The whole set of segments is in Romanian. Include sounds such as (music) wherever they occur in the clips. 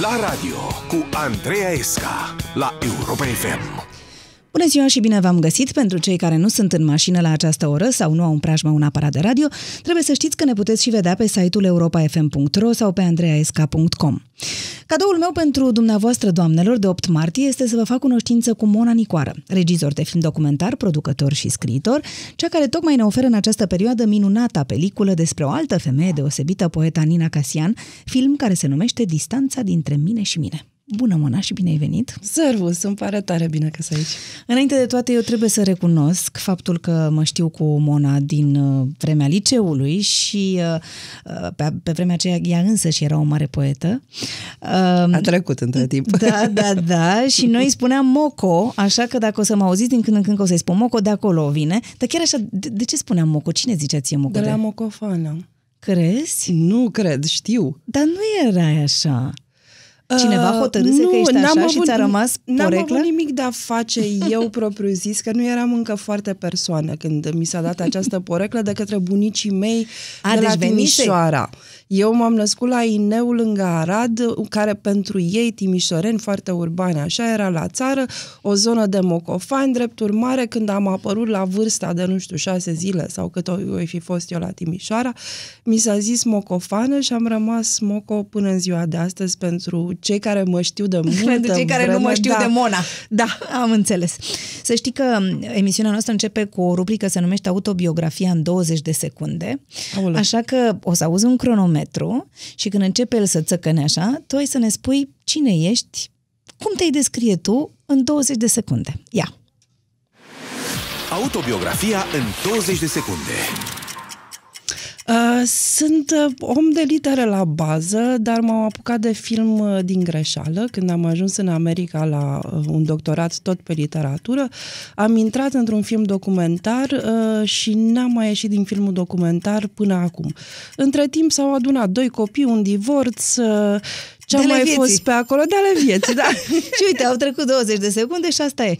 la radio cu Andreea Esca la Europa FM. Bună ziua și bine v-am găsit! Pentru cei care nu sunt în mașină la această oră sau nu au în preajmă un aparat de radio, trebuie să știți că ne puteți și vedea pe site-ul europa.fm.ro sau pe andreasca.com. Cadoul meu pentru dumneavoastră, doamnelor, de 8 martie este să vă fac cunoștință cu Mona Nicoară, regizor de film documentar, producător și scriitor, cea care tocmai ne oferă în această perioadă minunata peliculă despre o altă femeie deosebită, poeta Nina Casian, film care se numește Distanța dintre mine și mine. Bună, Mona, și bine ai venit! Servus, îmi pare tare bine că sunt aici. Înainte de toate, eu trebuie să recunosc faptul că mă știu cu Mona din uh, vremea liceului și uh, uh, pe, pe vremea aceea ea însă și era o mare poetă. Um, A trecut între da, timp. Da, da, da. (laughs) Și noi spuneam Moco, așa că dacă o să mă auziți din când în când o să-i spun Moco, de acolo vine. Dar chiar așa, de, de ce spuneam Moco? Cine zicea ție Moco? De la Mocofană. Crezi? Nu cred, știu. Dar nu era așa. Cineva uh, hotărâse uh, că ești așa avut, și ți-a rămas N-am avut nimic de a face eu (laughs) propriu zis, că nu eram încă foarte persoană când mi s-a dat această poreclă de către bunicii mei a, de deci la Timișoara. Venise. Eu m-am născut la Ineu lângă Arad, care pentru ei, timișoreni, foarte urbani, așa era la țară, o zonă de mocofani, drept urmare, când am apărut la vârsta de, nu știu, șase zile sau cât o fi fost eu la Timișoara, mi s-a zis mocofană și am rămas moco până în ziua de astăzi pentru cei care mă știu de (laughs) multă Pentru cei care vreme, nu mă știu da, de Mona. Da, am înțeles. Să știi că emisiunea noastră începe cu o rubrică se numește Autobiografia în 20 de secunde. Aolea. Așa că o să auzi un cronometru metru și când începe el să țăcăne așa, tu ai să ne spui cine ești, cum te-ai descrie tu în 20 de secunde. Ia! Autobiografia în 20 de secunde. Uh, sunt uh, om de litere la bază, dar m-am apucat de film uh, din greșeală. Când am ajuns în America la un doctorat tot pe literatură, am intrat într-un film documentar și n-am mai ieșit din filmul documentar până acum. Între timp s-au adunat doi copii, un divorț, ce am mai vieții. fost pe acolo, de ale vieții, da. (laughs) și uite, au trecut 20 de secunde și asta e.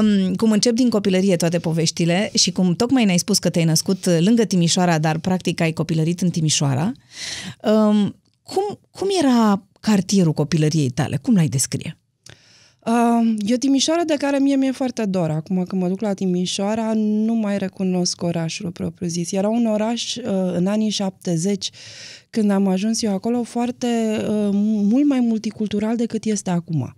Um, cum încep din copilărie toate poveștile și cum tocmai ne-ai spus că te-ai născut lângă Timișoara, dar practic ai copilărit în Timișoara, um, cum, cum era cartierul copilăriei tale? Cum l-ai descrie? Uh, e Timișoara de care mie mi-e foarte dor. Acum când mă duc la Timișoara, nu mai recunosc orașul propriu-zis. Era un oraș uh, în anii 70, când am ajuns eu acolo, foarte uh, mult mai multicultural decât este acum.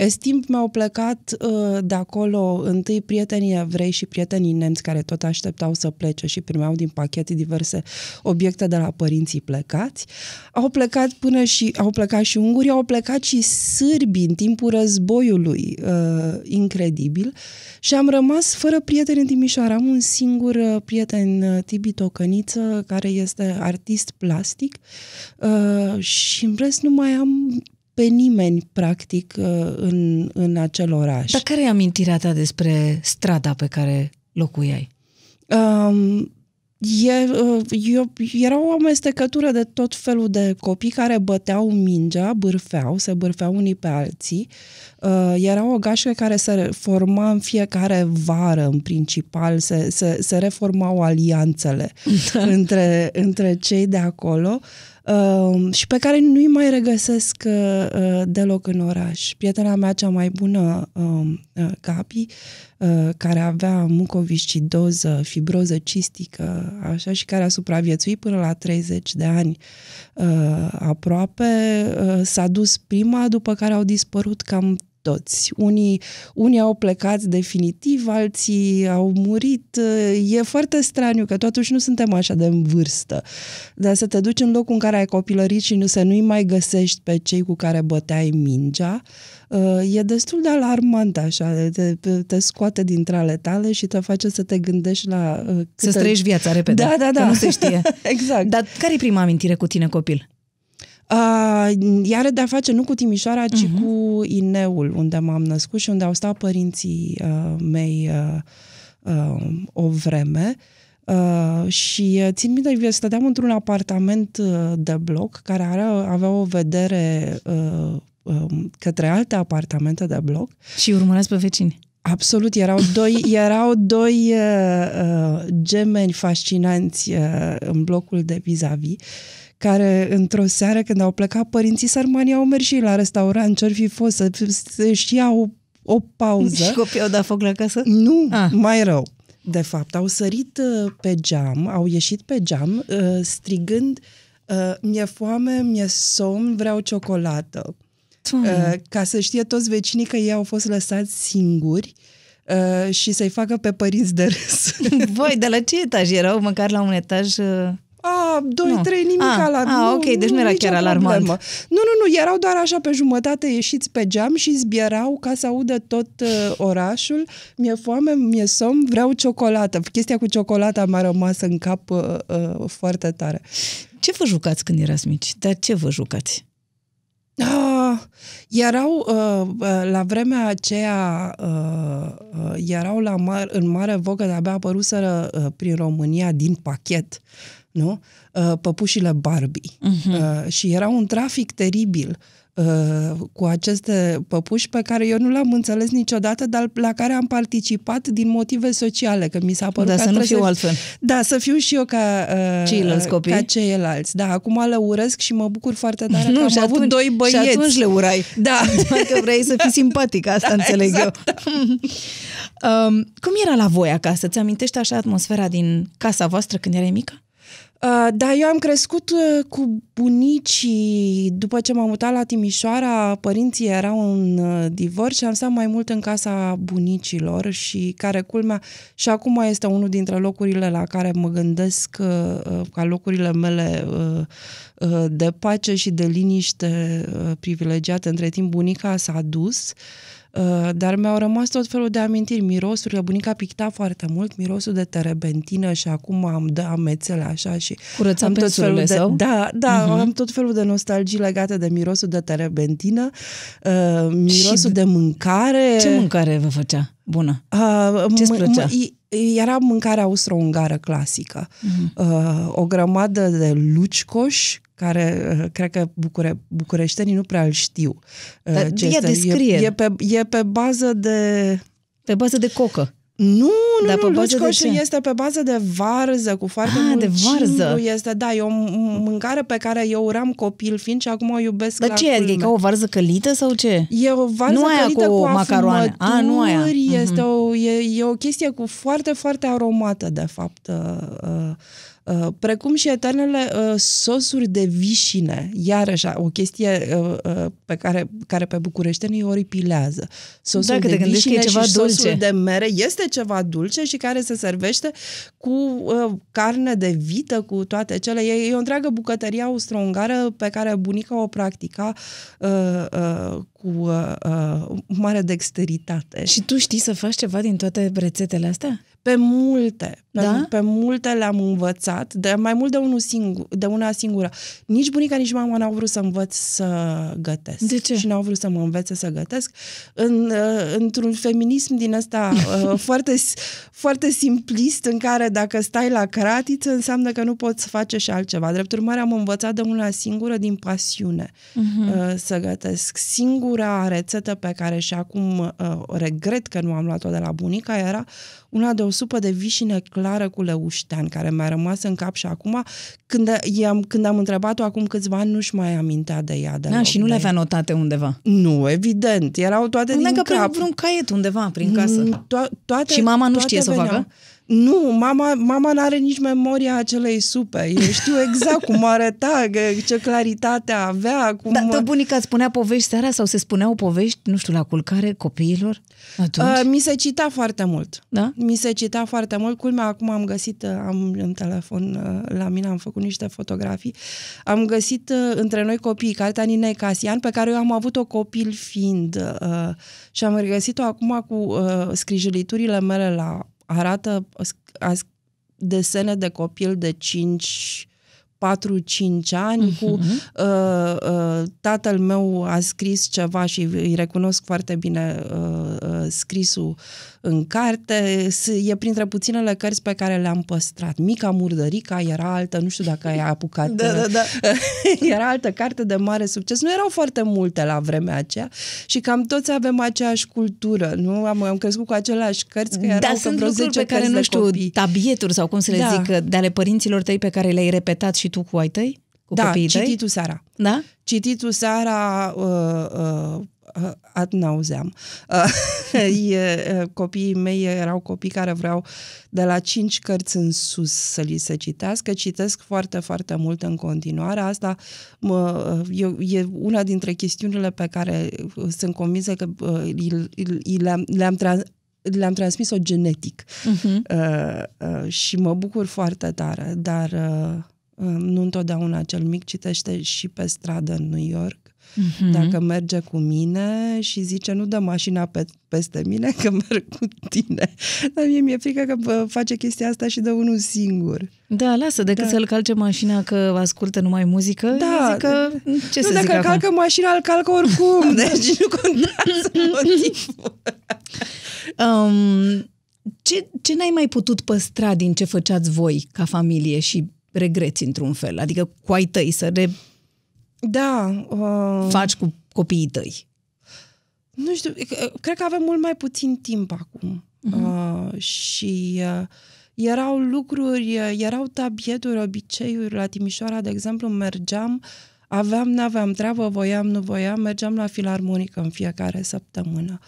Estimp mi-au plecat uh, de acolo întâi prietenii evrei și prietenii nemți care tot așteptau să plece și primeau din pachete diverse obiecte de la părinții plecați. Au plecat până și, au plecat și ungurii, au plecat și sârbi în timpul războiului, uh, incredibil, și am rămas fără prieteni în Timișoara. Am un singur uh, prieten, uh, Tibi Tocăniță, care este artist plastic uh, și în rest nu mai am pe nimeni, practic, uh, în, în acel oraș. Dar care e amintirea ta despre strada pe care locuiai? Um, e, uh, eu, era o amestecătură de tot felul de copii care băteau mingea, bârfeau, se bârfeau unii pe alții. Uh, era o gașcă care se forma în fiecare vară, în principal, se, se, se reformau alianțele (laughs) da. între, între cei de acolo. Uh, Ehm, și pe care nu-i mai regăsesc uh, uh, deloc în oraș. Prietena mea cea mai bună, ehm, uh, Gabi, uh, care avea mucoviscidoză, fibroză cistică, așa, și care a supraviețuit până la 30 de ani uh, aproape, uh, s-a dus prima, după care au dispărut cam toți. Unii, unii au plecat definitiv, alții au murit. E foarte straniu că totuși nu suntem așa de în vârstă. Dar să te duci în locul în care ai copilărit și nu să nu-i mai găsești pe cei cu care băteai mingea, uh, e destul de alarmant așa, te, te scoate din trale tale și te face să te gândești la... Uh, câte... Să trăiești viața repede, da, da, da. că nu se știe. (laughs) exact. Dar care e prima amintire cu tine copil? Uh, iară de-a face nu cu Timișoara, ci uh-huh. cu Ineul, unde m-am născut și unde au stat părinții uh, mei uh, uh, o vreme. Uh, și țin minte, stăteam într-un apartament de bloc care are, avea o vedere uh, către alte apartamente de bloc. Și urmăresc pe vecini. Absolut, erau doi, (laughs) erau doi uh, gemeni fascinanți uh, în blocul de vis-a-vis care într-o seară când au plecat părinții sărmani au mers și la restaurant, ce-ar fi fost, să, și iau o pauză. Și copiii au dat foc la casă? Nu, ah. mai rău. De fapt, au sărit uh, pe geam, au ieșit pe geam, uh, strigând uh, mi-e foame, mi-e somn, vreau ciocolată. Toamne. Ca să știe toți vecinii că ei au fost lăsați singuri și să-i facă pe părinți de râs. (laughs) Voi, de la ce etaj erau? Măcar la un etaj a, doi, nu. trei, nimic la... A, nu, ok, deci nu era chiar alarmant. Problemă. Nu, nu, nu, erau doar așa pe jumătate ieșiți pe geam și zbierau ca să audă tot uh, orașul. Mi-e foame, mi-e somn, vreau ciocolată. Chestia cu ciocolata m-a rămas în cap uh, uh, foarte tare. Ce vă jucați când erați mici? Dar ce vă jucați? Ah, uh, erau uh, la vremea aceea uh, uh, erau la mar, în mare vogă, de-abia apăruseră uh, prin România din pachet uh, nu? Uh, păpușile Barbie. Uh-huh. Și era un trafic teribil uh, cu aceste păpuși pe care eu nu l-am înțeles niciodată, dar la care am participat din motive sociale, că mi s-a părut da, că să nu fiu altfel. Da, să fiu și eu ca uh, ceilalți copii. Ca ceilalți. Da, acum le urăsc și mă bucur foarte tare (laughs) nu, că am atunci, avut doi băieți. Și atunci le urai. Da. (laughs) Dacă vrei să fii simpatic, asta (laughs) da, înțeleg exact, eu. Da. um, cum era la voi acasă? Ți amintești așa atmosfera din casa voastră când erai mică? Da, eu am crescut uh, cu bunicii. După ce m-am mutat la Timișoara, părinții erau în uh, divorț și am stat mai mult în casa bunicilor și care culmea și acum este unul dintre locurile la care mă gândesc ca locurile mele de pace și de liniște privilegiate. Între timp bunica s-a dus. Uh, dar mi-au rămas tot felul de amintiri, mirosurile. Bunica picta foarte mult mirosul de terebentină și acum am de amețele așa și... Curăța am tot felul de, sau? Da, da, uh-huh. am tot felul de nostalgii legate de mirosul de terebentină, uh, mirosul și de mâncare. Ce mâncare vă făcea bună? Uh, ce M- era mâncarea austro-ungară clasică. Mm-hmm. Uh, o grămadă de lucicoș care uh, cred că bucure, bucureștenii nu prea îl știu. Uh, ce e, este. descrie. E, e, pe, e pe bază de... Pe bază de cocă. Nu, nu, Dar nu, pe bază de ce? este pe bază de varză, cu foarte ah, mult de varză. este, da, e o mâncare pe care eu uram copil fiind și acum o iubesc Dar la ce, culme. e ca o varză călită sau ce? E o varză nu călită cu, cu macaroane. A, ah, nu aia. Mhm. Este uh-huh. o, e, e o chestie cu foarte, foarte aromată, de fapt, uh, uh, Uh, precum și eternele uh, sosuri de vișine, iarăși o chestie uh, pe care, care pe bucureștenii o ripilează. Sosul Dacă de te vișine că e ceva și dulce. sosul de mere este ceva dulce și care se servește cu carne de vită, cu toate cele. E, e o întreagă bucătărie austro-ungară pe care bunica o practica cu uh, uh, mare dexteritate. Și tu știi să faci ceva din toate rețetele astea? Pe multe, pe, da? pe multe le-am învățat, de mai mult de, unul singur, de una singură. Nici bunica, nici mama n-au vrut să învăț să gătesc. De ce? Și n-au vrut să mă învețe să gătesc. În, uh, într-un feminism din ăsta (laughs) uh, foarte, foarte simplist, în care dacă stai la cratiță, înseamnă că nu poți să faci și altceva. Drept urmare, am învățat de una singură din pasiune uh-huh. să gătesc. Singura rețetă pe care și acum uh, regret că nu am luat-o de la bunica era una de o supă de vișine clară cu leuștean, care mi-a rămas în cap și acum, când, i-am, când am întrebat-o acum câțiva ani, nu-și mai amintea de ea. De da, și nu le deci- avea notate undeva. Nu, evident. Erau toate Unde din cap. Prin, prin caiet undeva prin mm, casă. To- toate, și mama nu știe să o facă? Nu, mama, mama nu are nici memoria acelei supe. Eu știu exact cum arăta, ce claritate avea. Cum... Dar tău bunica îți spunea povești seara sau se spuneau povești, nu știu, la culcare copiilor? Atunci? Uh, mi se cita foarte mult. Da? Mi se cita foarte mult. Culmea, acum am găsit, uh, am în telefon uh, la mine, am făcut niște fotografii, am găsit uh, între noi copii, cartea Ninei Casian, pe care eu am avut-o copil fiind uh, și am regăsit-o acum cu uh, scrijuliturile mele la arată desene de copil de 5 4-5 ani uh-huh. cu mhm. uh, uh, tatăl meu a scris ceva și îi recunosc foarte bine uh, uh, scrisul uh, în carte, e printre puținele cărți pe care le-am păstrat. Mica Murdărica era altă, nu știu dacă ai apucat. (laughs) da, da, da. (laughs) era altă carte de mare succes. Nu erau foarte multe la vremea aceea și cam toți avem aceeași cultură, nu? Am, am crescut cu aceleași cărți, că da, erau da, sunt lucruri pe care, nu știu, copii. tabieturi sau cum să le da. zic, de ale părinților tăi pe care le-ai repetat și tu cu ai tăi? Cu da, cititul tăi? seara. Da? Cititul seara uh, uh, Uh, ad nauzeam. Uh, (laughs) uh, copiii mei erau copii care vreau de la cinci cărți în sus să li se citească. Citesc foarte, foarte mult în continuare. Asta mă, e, e una dintre chestiunile pe care sunt convinsă că le-am, le-am trans, le-am transmis-o genetic uh-huh. uh, uh, și mă bucur foarte tare, dar uh, Uh, nu întotdeauna cel mic citește și pe stradă în New York. Mm-hmm. Dacă merge cu mine și zice nu dă mașina pe, peste mine (laughs) că merg cu tine. Dar mie mi-e frică că face chestia asta și de unul singur. Da, lasă, decât da. să-l calce mașina că ascultă numai muzică, da. zic că ce nu, să dacă zic calcă acum? mașina, îl calcă oricum, (laughs) deci nu contează um, ce, ce n-ai mai putut păstra din ce făceați voi ca familie și regreți într-un fel, adică cu ai tăi să re... Da. Uh... Faci cu copiii tăi. Nu știu, cred că avem mult mai puțin timp acum. Uh-huh. Uh, și uh, erau lucruri, uh, erau tabieturi, obiceiuri. La Timișoara, de exemplu, mergeam, aveam, n-aveam treabă, voiam, nu voiam, mergeam la filarmonică în fiecare săptămână. Uh,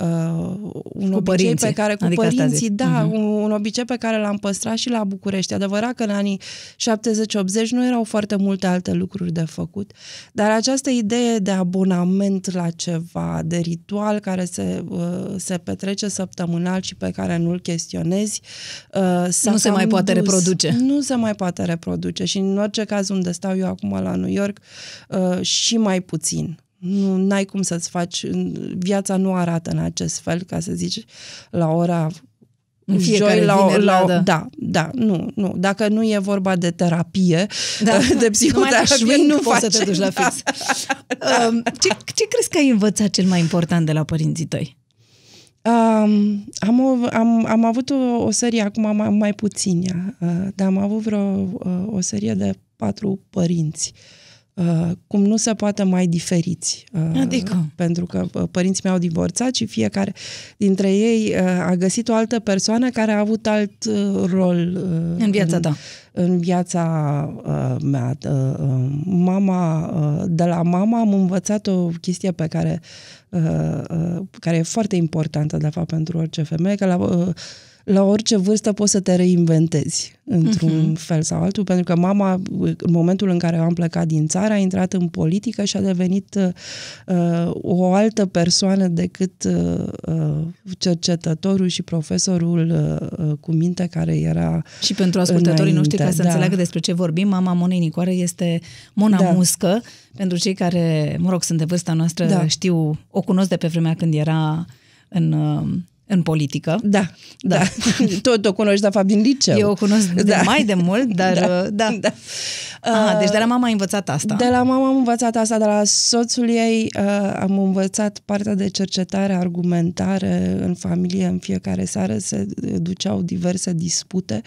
Uh, un cu obicei părinții. pe care cu adică părinții, da, uh-huh. un, un obicei pe care l-am păstrat și la București. Adevărat că în anii 70-80 nu erau foarte multe alte lucruri de făcut, dar această idee de abonament la ceva, de ritual care se, uh, se petrece săptămânal și pe care nu-l chestionezi, uh, nu se mai poate dus. reproduce. Nu se mai poate reproduce și în orice caz unde stau eu acum la New York, uh, și mai puțin nu, ai cum să-ți faci, viața nu arată în acest fel, ca să zici, la ora Fiecare joi la, vineri, la, la, da da. da, da, nu, nu. Dacă nu e vorba de terapie, da. (laughs) de psihoterapie, nu, nu poți face. să te duci la fix. (laughs) Da. Um, ce, ce crezi că ai învățat cel mai important de la părinții tăi? Um, am, o, am, am avut o, o serie, acum am mai puțin, uh, dar am avut vreo uh, o serie de patru părinți uh, Uh, cum nu se poate mai diferiți. Uh, adică? Pentru că uh, părinții mei au divorțat și fiecare dintre ei a găsit o altă persoană care a avut alt rol în viața în, ta. În viața mea. Mama, de la mama am învățat o chestie pe care, care e foarte importantă, de fapt, pentru orice femeie, că la la orice vârstă poți să te reinventezi într-un uh-huh. fel sau altul, pentru că mama, în momentul în care am plecat din țară, a intrat în politică și a devenit uh, o altă persoană decât uh, uh cercetătorul și profesorul uh, uh, cu minte care era Și pentru ascultătorii noștri, ca să da. înțeleagă despre ce vorbim, mama Monei Nicoare este Mona da. Muscă. Pentru cei care, mă rog, sunt de vârsta noastră, da. știu, o cunosc de pe vremea când era în uh, în politică. Da, da. da. (laughs) Tot o cunoști, de fapt, din liceu. Eu o cunosc da. de mai de mult, (laughs) dar da. Uh, da. da. Aha, uh, deci de la mama am învățat asta. De la mama am învățat asta, de la soțul ei uh, am învățat partea de cercetare, argumentare în familie. În fiecare seară se duceau diverse dispute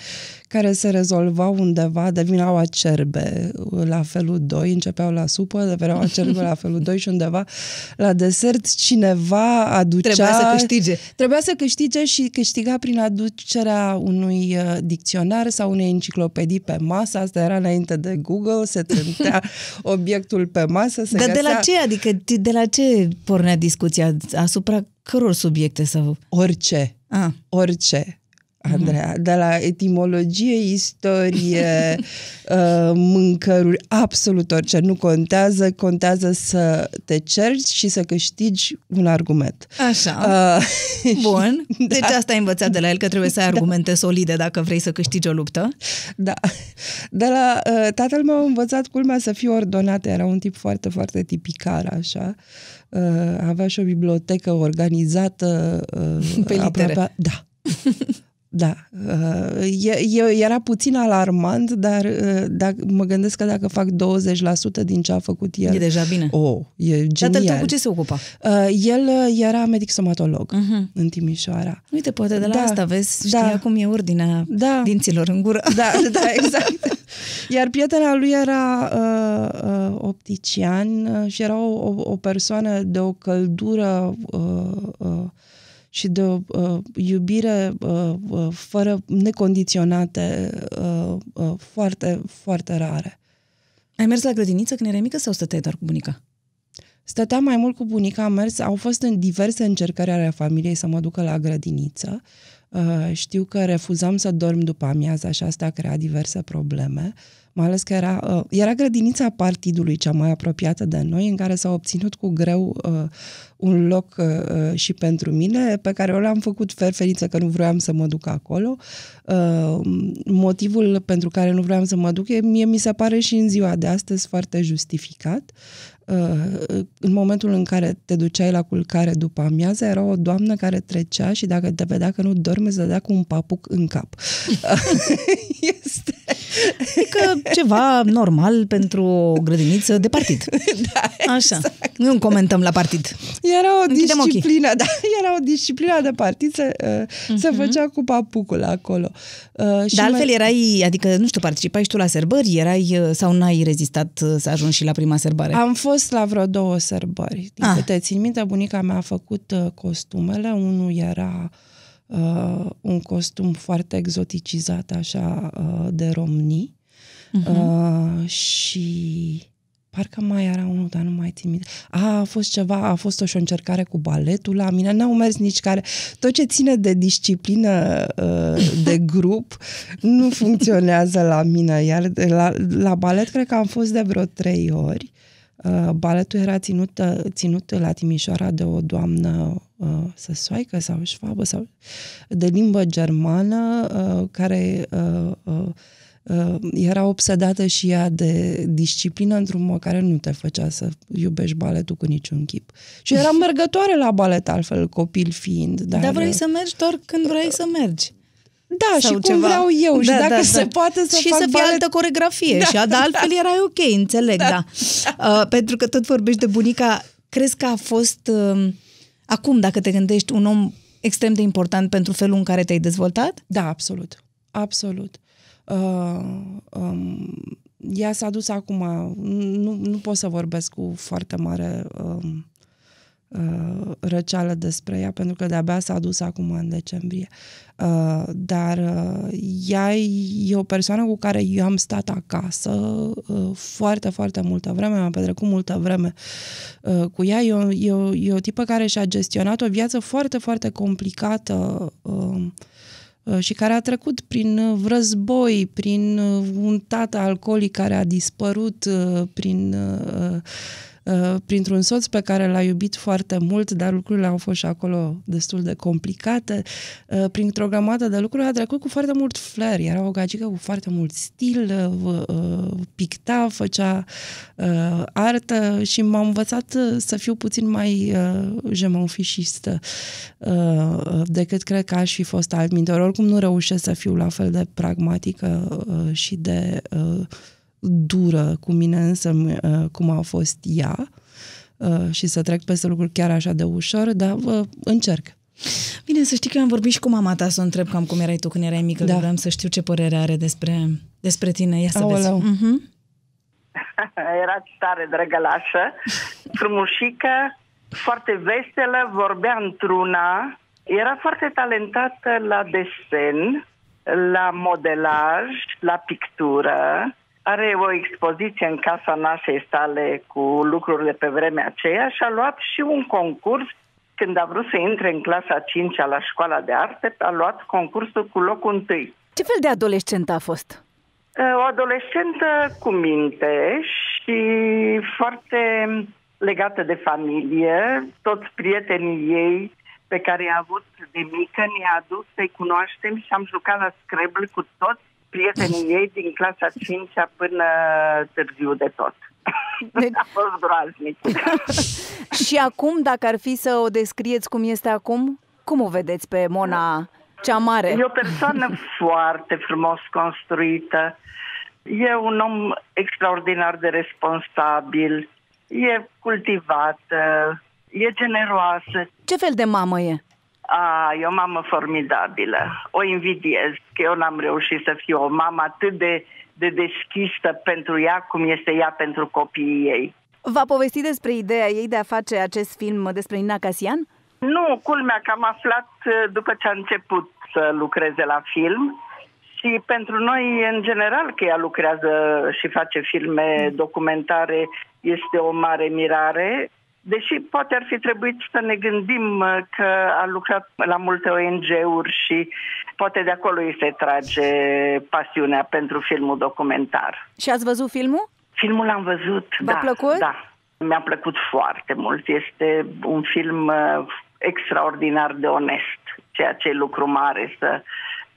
care se rezolvau undeva, devineau acerbe la felul 2, începeau la supă, deveneau acerbe la (laughs) felul 2 și undeva la desert cineva aducea... Trebuia să câștige. Trebuia să câștige și câștiga prin aducerea unui uh, dicționar sau unei enciclopedii pe masă. Asta era înainte de Google, se trântea (laughs) obiectul pe masă. Se Dar găsea... de la ce? Adică de la ce pornea discuția? Asupra căror subiecte sau... Orice. A. Ah. Orice. Mm-hmm. Andreea, de la etimologie, istorie, (laughs) uh, mâncăruri, absolut orice. Nu contează, contează să te cerci și să câștigi un argument. Așa. Uh, (laughs) Bun. (laughs) Deci da. Deci asta ai învățat de la el, că trebuie să ai da. argumente da. solide dacă vrei să câștigi o luptă. Da. De la uh, tatăl meu a învățat culmea să fiu ordonată. Era un tip foarte, foarte tipicar, așa. avea și o bibliotecă organizată. Pe litere. Aproape, da. Da, uh, e, e, era puțin alarmant, dar uh, dacă, mă gândesc că dacă fac 20% din ce a făcut el... E deja bine. Oh, e genial. Tatăl tău cu ce se ocupa? Uh, el era medic somatolog uh-huh. Mhm. în Timișoara. Uite, poate de la da, asta, vezi, știi da, cum e ordinea da, dinților în gură. Da, (laughs) da, exact. Iar prietena lui era uh, uh, optician și era o, o, o persoană de o căldură... Uh, uh, și de o uh, iubire uh, uh, fără necondiționate, uh, uh, foarte, foarte rare. Ai mers la grădiniță când erai mică sau stăteai doar cu bunica? Stăteam mai mult cu bunica, am mers, au fost în diverse încercări ale familiei să mă ducă la grădiniță. Uh, Uh, știu că refuzam să dorm după amiază și asta crea diverse probleme, mai ales că era, uh, era grădinița partidului cea mai apropiată de noi, în care s-a obținut cu greu uh, un loc și pentru mine, pe care o l-am făcut ferferiță că nu vroiam să mă duc acolo. Motivul pentru care nu vroiam să mă duc, mie mi se pare și în ziua de astăzi foarte justificat. Uh, în momentul în care te duceai la culcare după amiază, era o doamnă care trecea și dacă te vedea că nu dormi, îți dădea cu un papuc în cap. (laughs) este... Adică ceva normal pentru o grădiniță de partid. (laughs) Da, Așa. Exact. Nu comentăm la partid. Era o Închidem disciplină, ochii. da, era o disciplină de partid, să uh-huh. se mhm. făcea cu papucul acolo. Uh, și de altfel mai... erai, adică, nu știu, participai și tu la serbări, erai uh, sau n-ai rezistat uh, să ajungi și la prima serbare? Am fost fost la vreo două sărbări. Din ah. câte țin minte, bunica mea a făcut uh, costumele. Unul era uh, un costum foarte exoticizat, așa, uh, de romni. Uh-huh. Mhm. Uh, și parcă mai era unul, dar nu mai țin minte. A, a fost ceva, a fost o și o încercare cu baletul la mine, n-au mers nici care. Tot ce ține de disciplină uh, de (laughs) grup nu funcționează la mine, iar la, la balet cred că am fost de vreo trei ori. Uh, baletul era ținut, uh, ținut la Timișoara de o doamnă uh, săsoaică sau șfabă sau de limbă germană care era obsedată și ea de disciplină într-un mod care nu te făcea să iubești baletul cu niciun chip. Și era (laughs) mergătoare la balet altfel, copil fiind. Dar, dar vrei să mergi doar când vrei să mergi da, sau și cum ceva. vreau eu da, și dacă da, se da. poate să și fac să fie balet... altă coregrafie da, și da, altfel da. erai ok, înțeleg, da. da. Uh, pentru că tot vorbești de bunica, crezi că a fost uh, acum, dacă te gândești, un om extrem de important pentru felul în care te-ai dezvoltat? Da, absolut. Absolut. Uh, um, ea s-a dus acum, nu, nu pot să vorbesc cu foarte mare Uh, Uh, răceală despre ea, pentru că de-abia s-a dus acum în decembrie. Uh, dar uh, ea e o persoană cu care eu am stat acasă foarte, foarte multă vreme, am petrecut multă vreme cu ea. E o, e, o, e o tipă care și-a gestionat o viață foarte, foarte complicată um, și care a trecut prin război, prin un tată alcoolic care a dispărut, prin Uh, printr-un soț pe care l-a iubit foarte mult, dar lucrurile au fost și acolo destul de complicate, uh, printr-o grămadă de lucruri a trecut cu foarte mult flair, era o gagică cu foarte mult stil, uh, picta, făcea artă și m-a învățat să fiu puțin mai jemanfișistă decât cred că aș fi fost altminte. Oricum nu reușesc să fiu la fel de pragmatică și de uh, dură cu mine însă uh, cum a fost ea uh, și să trec peste lucruri chiar așa de ușor, dar încerc. Bine, să știi că eu am vorbit și cu mama ta să o întreb cam cum erai tu când erai mică, da. vreau să știu ce părere are despre, despre tine. Ia să Aoleu. vezi. Mhm. Uh-huh. (laughs) Era tare drăgălașă, frumușică, foarte veselă, vorbea într-una, era foarte talentată la desen, la modelaj, la pictură, are o expoziție în casa nașei sale cu lucrurile pe vremea aceea și a luat și un concurs când a vrut să intre în clasa 5 la școala de arte, a luat concursul cu locul întâi. Ce fel de adolescent a fost? O adolescentă cu minte și foarte legată de familie. Toți prietenii ei pe care i-a avut de mică ne-a adus să-i cunoaștem și am jucat la Scrabble cu toți prietenii (laughs) ei din clasa 5 până târziu de tot. (laughs) De... Deci- A fost groaznic. (laughs) și acum, dacă ar fi să o descrieți cum este acum, cum o vedeți pe Mona cea mare? E o persoană foarte frumos construită. E un om extraordinar de responsabil. E cultivată. E generoasă. Ce fel de mamă e? A, e o mamă formidabilă. O invidiez că eu n-am reușit să fiu o mamă atât de, de deschisă pentru ea cum este ea pentru copiii ei. V-a povestit despre ideea ei de a face acest film despre Nina Casian? Nu, culmea că am aflat uh, după ce a început să lucreze la film și pentru noi, în general, că ea lucrează și face filme documentare, este o mare mirare Deși poate ar fi trebuit să ne gândim uh, că a lucrat la multe ONG-uri și poate de acolo îi se trage pasiunea pentru filmul documentar. Și ați văzut filmul? Filmul l-am văzut, V-a da. plăcut? Da. Mi-a plăcut foarte mult. Este un film uh, extraordinar de onest, ceea ce e lucru mare să,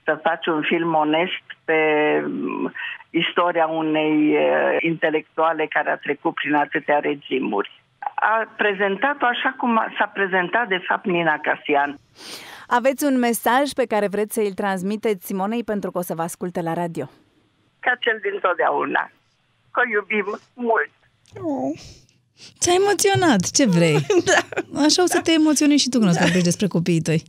să faci un film onest pe mm, istoria unei uh, intelectuale care a trecut prin atâtea regimuri a prezentat-o așa cum s-a prezentat de fapt Nina Casian. Aveți un mesaj pe care vreți să-l transmiteți Simonei pentru că o să vă asculte la radio? Ca cel din totdeauna. Că iubim mult. Oh. Ți-a emoționat, ce vrei? (laughs) da. Așa o să da. te emoționezi și tu când da. o să da. vorbești despre copiii tăi.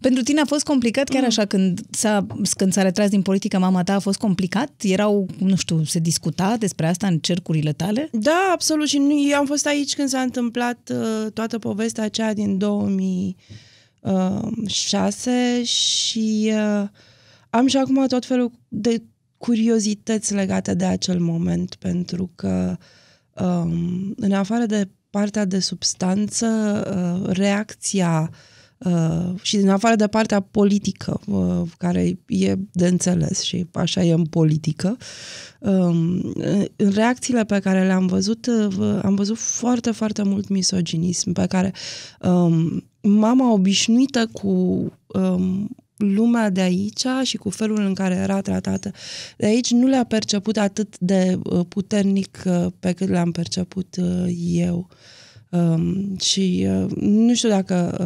Pentru tine a fost complicat chiar mm. așa când s-a, când s-a retras din politică mama ta, a fost complicat? Erau, nu știu, se discuta despre asta în cercurile tale? Da, absolut și nu, eu am fost aici când s-a întâmplat uh, toată povestea aceea din 2006 uh, și uh, am și acum tot felul de curiozități legate de acel moment pentru că uh, Um, în afară de partea de substanță, uh, reacția uh, și din afară de partea politică, uh, care e de înțeles și așa e în politică, um, în reacțiile pe care le-am văzut, uh, am văzut foarte, foarte mult misoginism pe care um, mama obișnuită cu um, lumea de aici și cu felul în care era tratată de aici nu le-a perceput atât de uh, puternic uh, pe cât le-am perceput uh, eu. Um, și nu știu dacă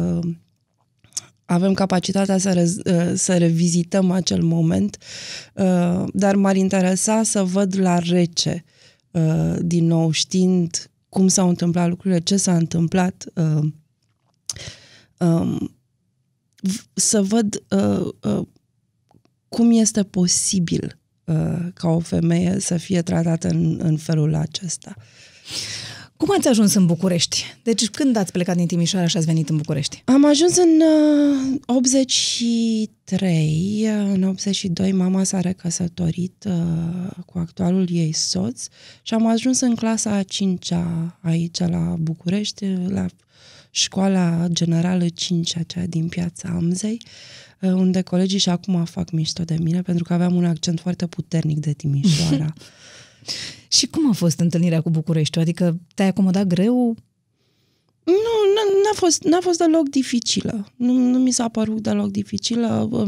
avem capacitatea să, re- să revizităm acel moment, dar m-ar interesa să văd la rece, din nou, știind cum s-au întâmplat lucrurile, ce s-a întâmplat. um, să văd uh, uh, cum este posibil uh, ca o femeie să fie tratată în, în felul acesta. Cum ați ajuns în București? Deci când ați plecat din Timișoara și ați venit în București? Am ajuns în uh, 83, în 82 mama s-a recăsătorit uh, cu actualul ei soț și am ajuns în clasa a 5-a aici la București, la școala generală 5, aceea din piața Amzei, uh, unde colegii și acum fac mișto de mine, pentru că aveam un accent foarte puternic de Timișoara. (laughs) (laughs) și cum a fost întâlnirea cu Bucureștiul? Adică te-ai acomodat greu? Nu, n-a fost, n-a fost deloc dificilă. Nu, nu mi s-a părut deloc dificilă. Uh,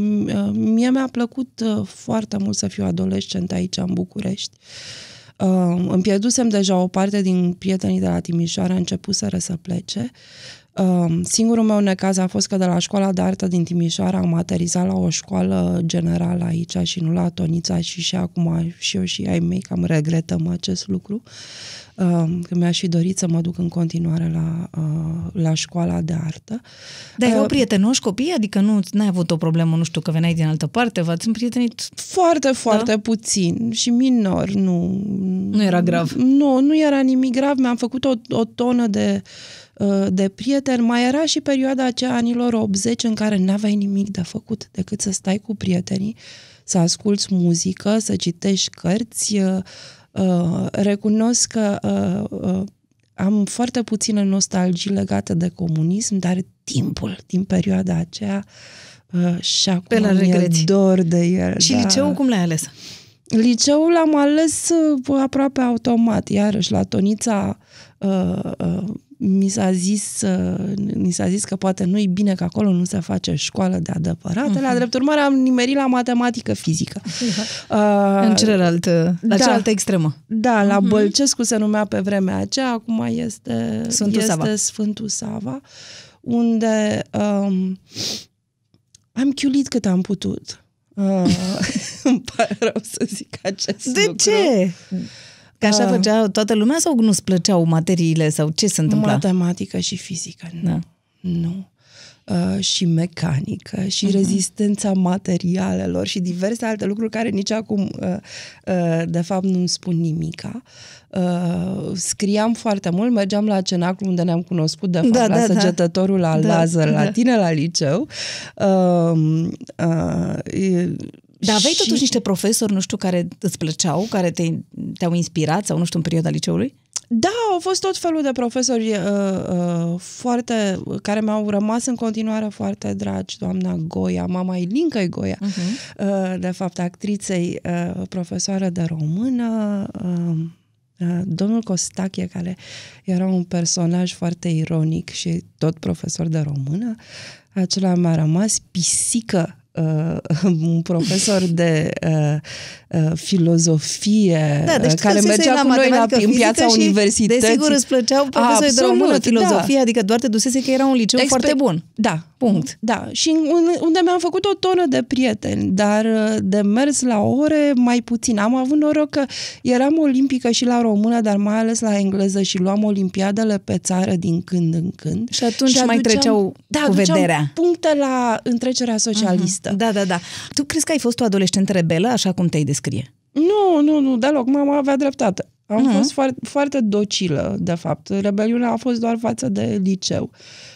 mie mi-a plăcut uh, foarte mult să fiu adolescent aici, în București. îmi pierdusem deja o parte din prietenii de la Timișoara, începuseră să plece Um, singurul meu necaz a fost că de la școala de artă din Timișoara am aterizat la o școală generală aici și nu la Tonița și și acum și eu și ai mei cam regretăm acest lucru. Um, că mi-aș fi dorit să mă duc în continuare la, uh, la școala de artă. Dar erau uh, prietenoși copii, Adică nu ai avut o problemă, nu știu, că veneai din altă parte, v-ați împrietenit? Foarte, da. foarte da? puțin și minor, nu. Nu era grav. Nu, nu era nimic grav. Mi-am făcut o, o tonă de Uh, de prieteni, mai era și perioada aceea anilor 80 în care n-aveai nimic de făcut decât să stai cu prietenii, să asculți muzică, să citești cărți. Uh, uh, recunosc că am foarte puțină nostalgie legată de comunism, dar timpul din perioada aceea și acum Pe la dor de el. Și da. liceul cum l-ai ales? Liceul l am ales aproape automat, iarăși la Tonița mi s-a zis, mi s-a zis că poate nu e bine că acolo nu se face școală de adevărat. Uh-huh. La mhm. drept urmare am nimerit la matematică fizică. Uh-huh. (laughs) Uh, în celălalt, uh, la da, cealaltă extremă. Da, la uh-huh. Bălcescu se numea pe vremea aceea, acum este Sfântul este Sava. Sfântul Sava, unde um, am chiulit cât am putut. Uh, (laughs) îmi pare rău să zic acest De lucru. ce? Că așa uh, făcea toată lumea sau nu-ți plăceau materiile sau ce se întâmpla? Matematică și fizică, nu. Da. Nu. Uh, și mecanică și uh-huh. rezistența materialelor și diverse alte lucruri care nici acum uh, uh, de fapt nu-mi spun nimica. Uh, scriam foarte mult, mergeam la cenacul unde ne-am cunoscut de fapt, da, la da, da. săgetătorul da. al da, Lazar, da. la tine la liceu. Um, uh, uh, dar aveai și... totuși niște profesori, nu știu, care îți plăceau, care te, te-au inspirat sau, nu știu, în perioada liceului? Da, au fost tot felul de profesori uh, uh, foarte, care mi-au rămas în continuare foarte dragi. Doamna Goia, mama Ilinca Goia, uh-huh. uh, de fapt, actriței, uh, profesoară de română, uh, uh, domnul Costache, care era un personaj foarte ironic și tot profesor de română, acela mi-a rămas, pisică uh, (laughs) un profesor de uh, uh, filozofie da, deci uh, care mergea cu noi la, în piața și, universității. Desigur îți plăceau profesorii de română, da. filozofie, da. adică doar te dusese că era un liceu Expert, foarte bun. Da. Punct. Da. Și unde mi-am făcut o tonă de prieteni, dar uh, de mers la ore mai puțin. Am avut noroc că eram olimpică și la română, dar mai ales la engleză și luam olimpiadele pe țară din când în când. Și atunci și aduceam, mai treceau da, cu vederea. puncte la întrecerea socialistă. Uh-huh viață. Da, da, da. Tu crezi că ai fost o adolescentă rebelă, așa cum te-ai descrie? Nu, nu, nu, deloc. Mama avea dreptate. Am uh-huh. fost foarte, foarte docilă, de fapt. Rebeliunea a fost doar față de liceu.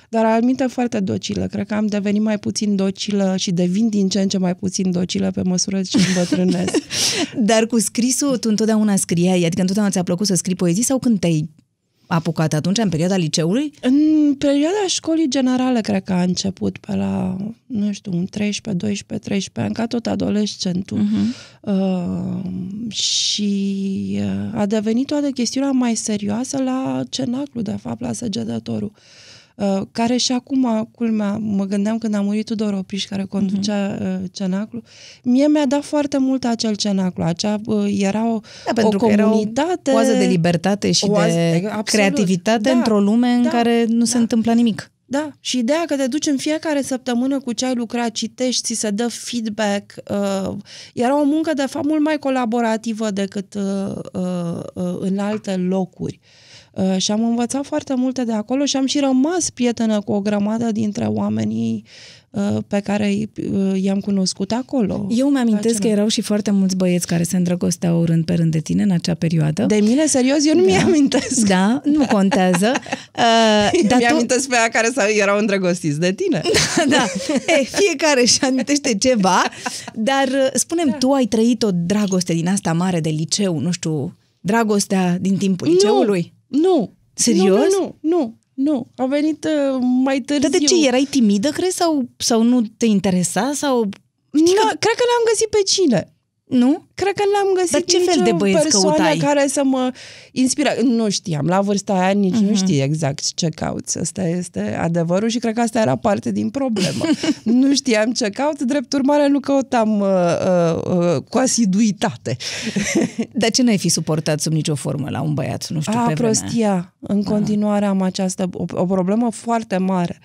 Dar alminte foarte docilă. Cred că am devenit mai puțin docilă și devin din ce în ce mai puțin docilă pe măsură ce îmbătrânesc. (laughs) Dar cu scrisul, tu întotdeauna scriai? Adică întotdeauna ți-a plăcut să scrii poezii sau când te-ai apucat atunci, în perioada liceului? În perioada școlii generale, cred că a început pe la, nu știu, 13, 12, 13 ani, ca tot adolescentul. Uh-huh. Uh, și uh, a devenit toată chestiunea mai serioasă la cenaclu, de fapt, la săgedătorul. Uh, Uh, care și acum, culmea, mă gândeam când a murit Tudor Opriș, care conducea uh-huh. cenaclu, mie mi-a dat foarte mult acel cenaclu. Acea, uh, era o, da, pentru o comunitate... Era o oază de libertate și oază, de absolut, creativitate da, într-o lume da, în care nu da. se întâmplă nimic. Da, și ideea că te duci în fiecare săptămână cu ce ai lucrat, citești, ți se dă feedback, uh, era o muncă de fapt mult mai colaborativă decât uh, uh, uh, în alte locuri. Uh, Uh, și am învățat foarte multe de acolo și am și rămas prietenă cu o grămadă dintre oamenii uh, pe care uh, i-am cunoscut acolo. Eu îmi amintesc că erau și foarte mulți băieți care se îndrăgosteau rând pe rând de tine în acea perioadă. De mine, serios, eu nu da. mi-amintesc. Da, nu (laughs) contează. (laughs) Uh, dar mi-amintesc tu... pe aia care erau îndrăgostiți de tine. (laughs) Da, da. E, fiecare își amintește ceva, dar spunem, da. tu ai trăit o dragoste din asta mare de liceu, nu știu, dragostea din timpul liceului. Nu. Nu. Serios? Nu, nu, nu. Nu, a venit uh, mai târziu. Dar de ce? Erai timidă, crezi, sau, sau nu te interesa? Sau... Nu, că... Cred că le-am găsit pe cine. Nu? Cred că l-am găsit Dar ce fel de băieți căutai? care să mă inspira. Nu știam, la vârsta aia nici uh-huh. nu mhm. știi exact ce cauți. Asta este adevărul și cred că asta era parte din problemă. (laughs) nu știam ce caut, drept urmare nu căutam uh, uh, uh, cu asiduitate. (laughs) Dar ce n-ai fi suportat sub nicio formă la un băiat? Nu știu, A, pe prostia. Vremea. În da. continuare am această, o, o problemă foarte mare.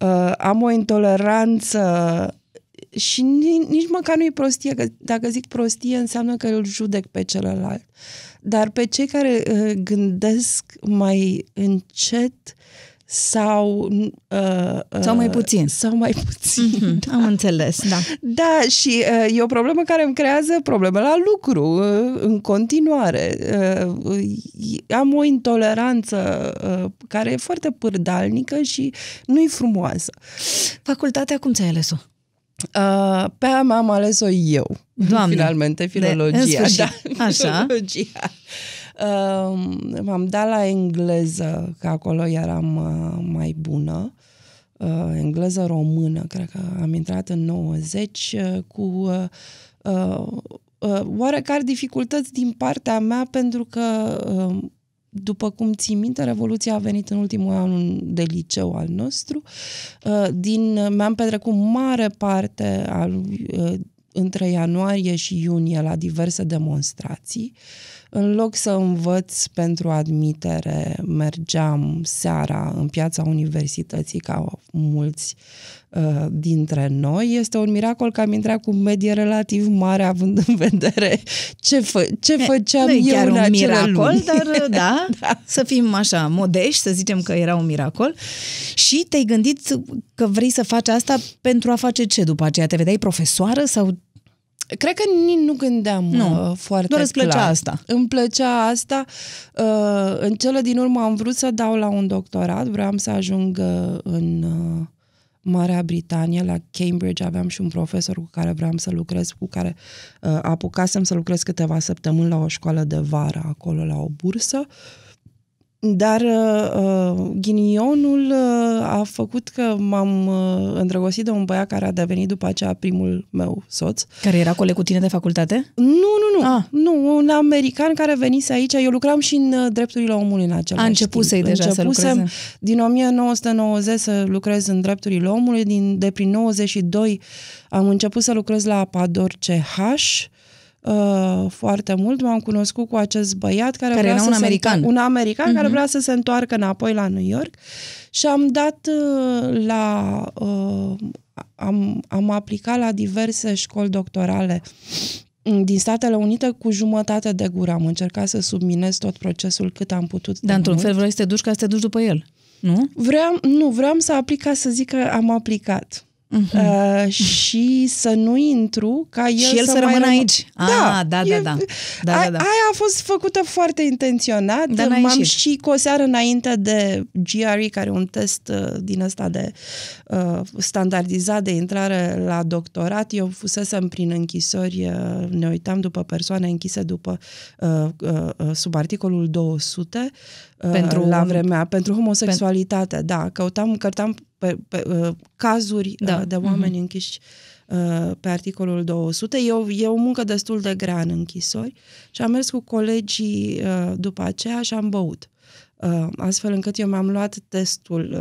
Uh, am o intoleranță și nici măcar nu e prostie, că dacă zic prostie înseamnă că îl judec pe celălalt. Dar pe cei care uh, gândesc mai încet sau... Uh, uh, sau mai puțin. Sau mai puțin. Mm-hmm, (laughs) da. Am înțeles, da. Da, și uh, e o problemă care îmi creează probleme la lucru, uh, în continuare. Uh, am o intoleranță uh, care e foarte pârdalnică și nu-i frumoasă. Facultatea cum ți-ai ales-o? Uh, pe aia m-am ales-o eu, Doamne, finalmente, filologia. De, da, Așa. filologia. Uh, m-am dat la engleză, că acolo eram uh, mai bună, uh, engleză română, cred că am intrat în 90 uh, cu uh, uh, uh, oarecare dificultăți din partea mea, pentru că uh, după cum ții minte, Revoluția a venit în ultimul an de liceu al nostru. Uh, din, mi-am petrecut mare parte al, uh, între ianuarie și iunie la diverse demonstrații. Uh, în loc să învăț pentru admitere, mergeam seara în piața universității ca mulți uh, dintre noi. Este un miracol că am intrat cu medie relativ mare, având în vedere ce, fă, ce făceam e, eu chiar în un miracol, luni. dar uh, da, (laughs) da, să fim așa modești, să zicem că era un miracol. Și te-ai gândit că vrei să faci asta pentru a face ce după aceea? Te vedeai profesoară sau Cred că nici nu gândeam nu, uh, foarte doar îți plăcea clar. asta. Îmi plăcea asta. Uh, în cele din urmă am vrut să dau la un doctorat, vreau să ajung uh, în Marea Britanie, la Cambridge, aveam și un profesor cu care vreau să lucrez, cu care apucasem să lucrez câteva săptămâni la o școală de vară acolo, la o bursă. Uh, dar uh, uh, ghinionul uh, a făcut că m-am uh, îndrăgostit de un băiat care a devenit după aceea primul meu soț. Care era coleg cu tine de facultate? Nu, nu, nu. Ah. Nu, un american care venise aici. Eu lucram și în uh, drepturile omului în același A început să-i deja Începusem să lucreze. din 1990 să lucrez în drepturile omului. Din, de prin 92 am început să lucrez la Apador CH uh, foarte mult. M-am cunoscut cu acest băiat care, care vrea era să un se american. un american uh-huh. care mhm. vrea să se întoarcă înapoi la New York și am dat uh, la uh, am, am aplicat la diverse școli doctorale din Statele Unite cu jumătate de gură. Am încercat să subminez tot procesul cât am putut. Dar într-un mult. fel vrei să te duci ca să te duci după el, nu? Vreau, nu, vreau să aplic ca să zic că am aplicat. Uh-huh. Uh, și să nu intru ca el, și el să, să rămână rămân... aici. Da, ah, da, da, e... da, da, da, da. Aia a fost făcută foarte intenționat. Da, M-am ieșit. și cu o seară înainte de GRE, care e un test uh, din ăsta de Uh, standardizat de intrare la doctorat. Eu fusesem prin închisori, uh, ne uitam după persoane închise după uh, sub articolul 200 pentru la vremea, pentru homosexualitate, pentru... da, căutam, căutam pe, pe, cazuri da. de mhm. oameni uh-huh. închiși pe articolul 200. E o, e o muncă destul de grea în închisori și am mers cu colegii după aceea și am băut. Astfel încât eu mi-am luat testul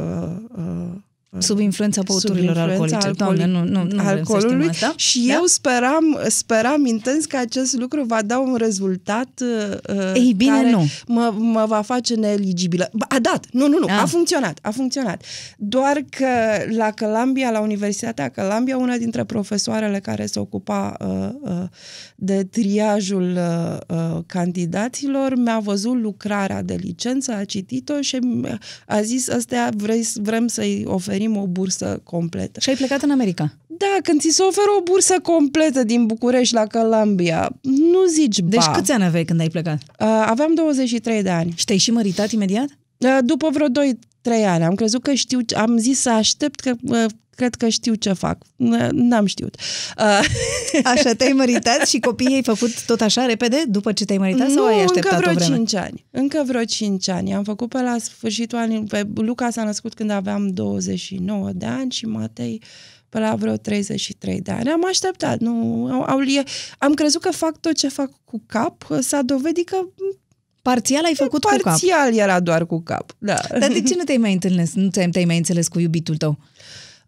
Mm. Sub influența băuturilor alcoolice. Alcooli, Doamne, nu, nu, nu alcoolului. Asta. Și da? eu speram, speram intens că acest lucru va da un rezultat uh, Ei bine, care nu. Mă, mă va face neeligibilă. A dat! Nu, nu, nu. A. Ah. a funcționat. A funcționat. Doar că la Columbia, la Universitatea Columbia, una dintre profesoarele care se ocupa uh, uh, de triajul uh, uh candidaților mi-a văzut lucrarea de licență, a citit-o și a zis, astea vrei, vrem să-i oferim oferim o bursă completă. Și ai plecat în America? Da, când ți se oferă o bursă completă din București la Columbia, nu zici ba. Deci câți ani aveai când ai plecat? Aveam 23 de ani. Și te-ai și măritat imediat? După vreo 2 trei ani. Am crezut că știu, am zis să aștept că cred că știu ce fac. N-am știut. Ah. (laughs) Așa, te-ai măritat și copiii ai făcut tot așa repede după ce te-ai măritat nu, sau ai așteptat încă vreo o vreme? 5 ani. Încă vreo 5 ani. Am făcut pe la sfârșitul anului. Pe Luca s-a născut când aveam 29 de ani și Matei pe la vreo 33 de ani. Am așteptat. Nu, au, am crezut că fac tot ce fac cu cap. S-a dovedit că Parțial ai făcut parțial cu cap. Parțial era doar cu cap, da. Dar de ce nu te-ai mai întâlnit, nu te-ai mai înțeles cu iubitul tău? Uh,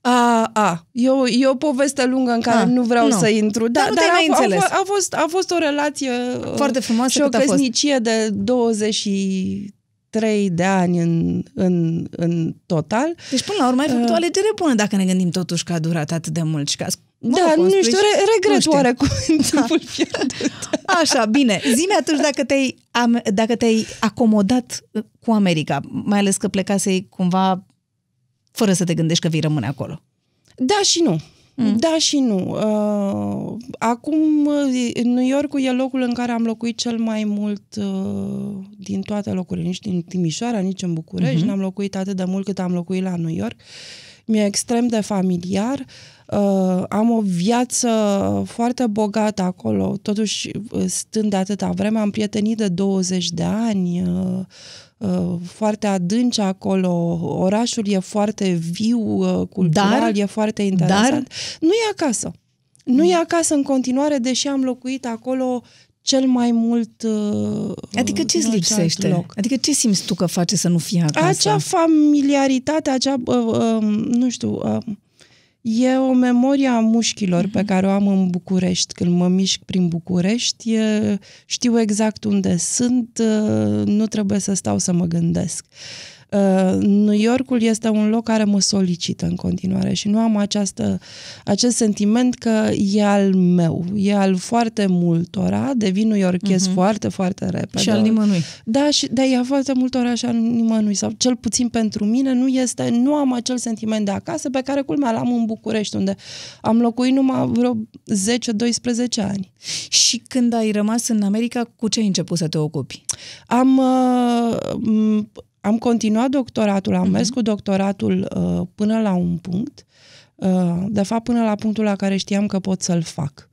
a, a, e o, e o poveste lungă în care a, ah, nu vreau nu. să intru. Da, dar, dar a, înțeles. A, a, fost, a fost o relație uh, foarte frumoasă și o căsnicie de 23 de ani în, în, în total. Deci, până la urmă, ai făcut uh, o alegere bună dacă ne gândim totuși că a durat atât de mult și că s-a Mă da, nu știu, re- regret nu oarecum (laughs) da. pierdut. (laughs) Așa, bine. Zime atunci dacă te-ai, am, dacă te-ai acomodat uh, cu America, mai ales că plecasei cumva fără să te gândești că vei rămâne acolo. Da și nu. Mm. Da și nu. Uh, acum, uh, New York e locul în care am locuit cel mai mult uh, din toate locurile, nici din Timișoara, nici în București. Mm-hmm. N-am locuit atât de mult cât am locuit la New York. Mi-e extrem de familiar. Uh, Uh, am o viață foarte bogată acolo, totuși uh, stând de atâta vreme, am prietenit de 20 de ani, uh, uh, foarte adânci acolo, orașul e foarte viu, uh, cultural, dar, e foarte interesant. Dar... Nu e acasă. Nu e acasă în continuare, deși am locuit acolo cel mai mult. Uh, adică ce îți lipsește? Loc. Adică ce simți tu că face să nu fie acasă? Acea familiaritate, acea, uh, uh, nu știu, uh, E o memorie a mușchilor uh-huh. pe mhm. care o am în București. Când mă mișc prin București, e, știu exact unde sunt, uh, nu trebuie să stau să mă gândesc. Uh, Uh, new Yorkul este un loc care mă solicită în continuare și nu am această, acest sentiment că e al meu, e al foarte multora, devin new York uh-huh. Mhm. foarte, foarte repede. Și al nimănui. Da, și, da, e al foarte multora și al nimănui, sau cel puțin pentru mine nu este, nu am acel sentiment de acasă pe care culmea l-am în București, unde am locuit numai vreo 10-12 ani. Și când ai rămas în America, cu ce ai început să te ocupi? Am uh, am continuat doctoratul, am uh-huh. mers mhm. cu doctoratul uh, până la un punct, uh, de fapt până la punctul la care știam că pot să-l fac.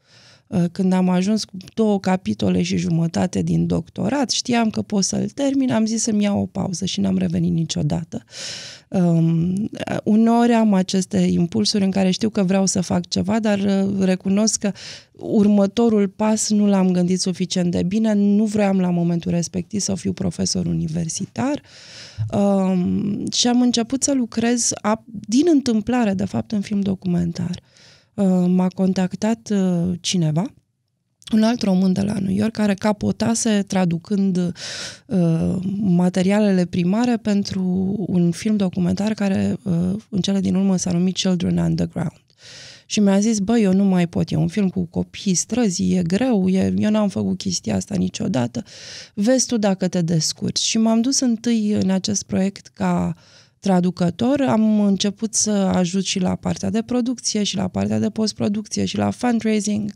Uh, când am ajuns cu două capitole și jumătate din doctorat, știam că pot să-l termin, am zis să-mi iau o pauză și n-am revenit niciodată. Um, uneori am aceste impulsuri în care știu că vreau să fac ceva, dar uh, recunosc că următorul pas nu l-am gândit suficient de bine, nu vreau la momentul respectiv să fiu profesor universitar um, și am început să lucrez a, din întâmplare, de fapt, în film documentar. Uh, m-a contactat uh, cineva, un alt român de la New York care capotase traducând uh, materialele primare pentru un film documentar care uh, în cele din urmă s-a numit Children Underground. Și mi-a zis, băi, eu nu mai pot, e un film cu copii străzi, e greu, e, eu n-am făcut chestia asta niciodată, vezi tu dacă te descurci. Și m-am dus întâi în acest proiect ca uh, traducător, am început să ajut și la partea de producție, și la partea de postproducție, și la fundraising.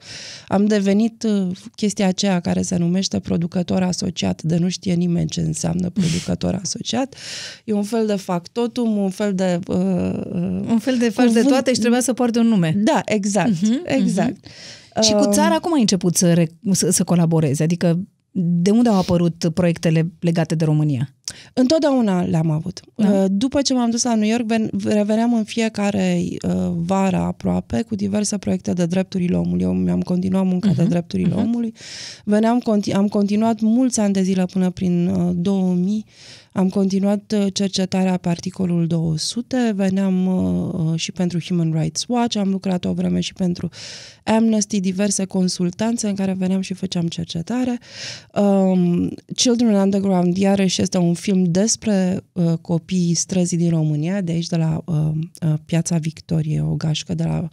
Am devenit uh, chestia aceea care se numește producător asociat, de nu știe nimeni ce înseamnă producător (laughs) asociat. E un fel de factotum, un fel de... Uh, uh un fel de fel de toate și trebuia să poartă un nume. Da, exact, uh-huh, exact. Uh-huh. Și cu um, țara cum ai început să, re- să, să colaborezi? Adică de unde au apărut proiectele legate de România? Întotdeauna le-am avut. Da. Uh, după ce m-am dus la New York, reveneam în fiecare uh, vară aproape cu diverse proiecte de drepturile omului. Eu mi-am continuat munca uh-huh. de mhm. drepturile uh-huh. omului. Veneam, am continuat mulți ani de zile până prin 2000. Uh, am continuat cercetarea pe articolul 200, veneam uh, și pentru Human Rights Watch, am lucrat o vreme și pentru Amnesty, diverse consultanțe în care veneam și făceam cercetare. Um, Children Underground, iarăși, este un film despre uh, copiii străzii din România, de aici, de la uh, uh, Piața Victoriei, o gașcă de la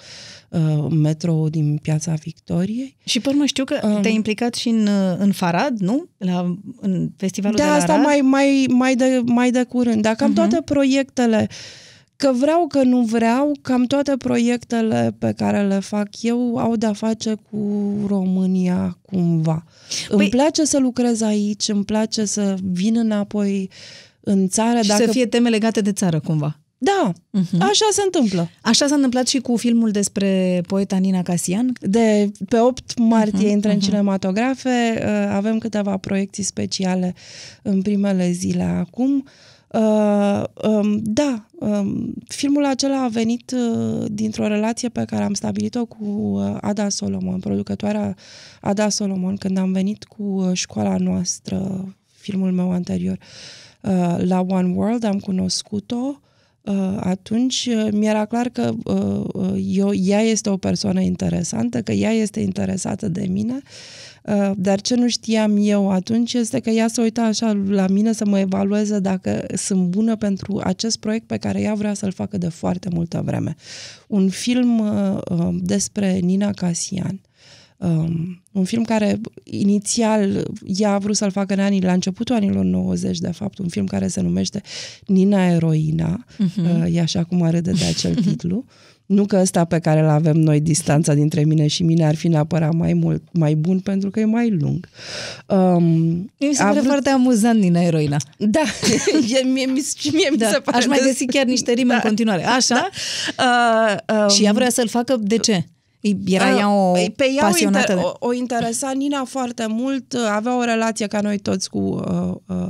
uh, metro din Piața Victoriei. Și pe urmă știu că um, te-ai implicat și în, uh, în Farad, nu? La, în festivalul da, de la asta Arad? mai, mai, mai, de, mai de curând. Dacă cam uh-huh. toate proiectele uh, Că vreau, că nu vreau, cam toate proiectele pe care le fac eu au de-a face cu România cumva. Păi... Îmi place să lucrez aici, îmi place să vin înapoi în țară. Și dacă... să fie teme legate de țară cumva. Da, uh-huh. așa se întâmplă. Așa s-a întâmplat și cu filmul despre poeta Nina Casian? De pe 8 martie uh-huh, intră uh-huh. cinematografe, uh, avem câteva proiecții speciale în primele zile acum. Uh, um, da, um, filmul acela a venit uh, dintr-o relație pe care am stabilit-o cu uh, Ada Solomon, producătoarea Ada Solomon, când am venit cu uh, școala noastră, filmul meu anterior, uh, la One World, am cunoscut-o uh, atunci mi era clar că eu, ea este o persoană interesantă, că ea este interesată de mine Uh, dar ce nu știam eu atunci este că ea se uita așa la mine să mă evalueze dacă sunt bună pentru acest proiect pe care ea vrea să-l facă de foarte multă vreme. Un film uh, uh, despre Nina Casian. Um, un film care inițial ea a vrut să-l facă în anii, la începutul anilor 90, de fapt, un film care se numește Nina Eroina, uh-huh. uh, e așa cum arăt de acel (laughs) titlu. Uh, nu că ăsta pe care îl avem noi, distanța dintre mine și mine, ar fi neapărat mai mult, mai bun, pentru că e mai lung. Um, mi se pare vrut... foarte amuzant din eroina. Da, (laughs) e, mie, mi, și mie da. mi se pare. Aș mai găsi chiar niște rime da. în continuare. Da. Așa? Da. Uh, um... Și ea vrea să-l facă, de ce? Era ea o păi, Pe ea pasionată. O, inter- o, o interesa Nina foarte mult, avea o relație ca noi toți cu uh, uh,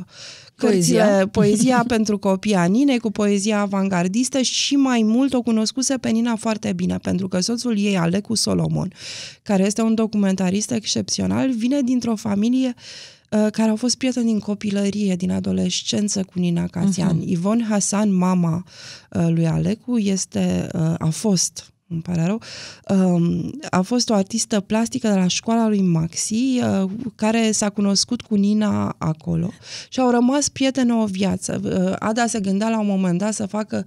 Poezia. Cărțile, poezia (laughs) pentru copii a Ninei cu poezia avangardistă și mai mult o cunoscuse pe Nina foarte bine, pentru că soțul ei, Alecu Solomon, care este un documentarist excepțional, vine dintr-o familie uh, care au fost prieteni din copilărie, din adolescență cu Nina Cațian. Uh-huh. Ivon Hasan, mama uh, lui Alecu, este, uh, a fost îmi pare rău, a fost o artistă plastică de la școala lui Maxi, uh, care s-a cunoscut cu Nina acolo și au rămas prietene o viață. Uh, Ada se gândea la un moment dat să facă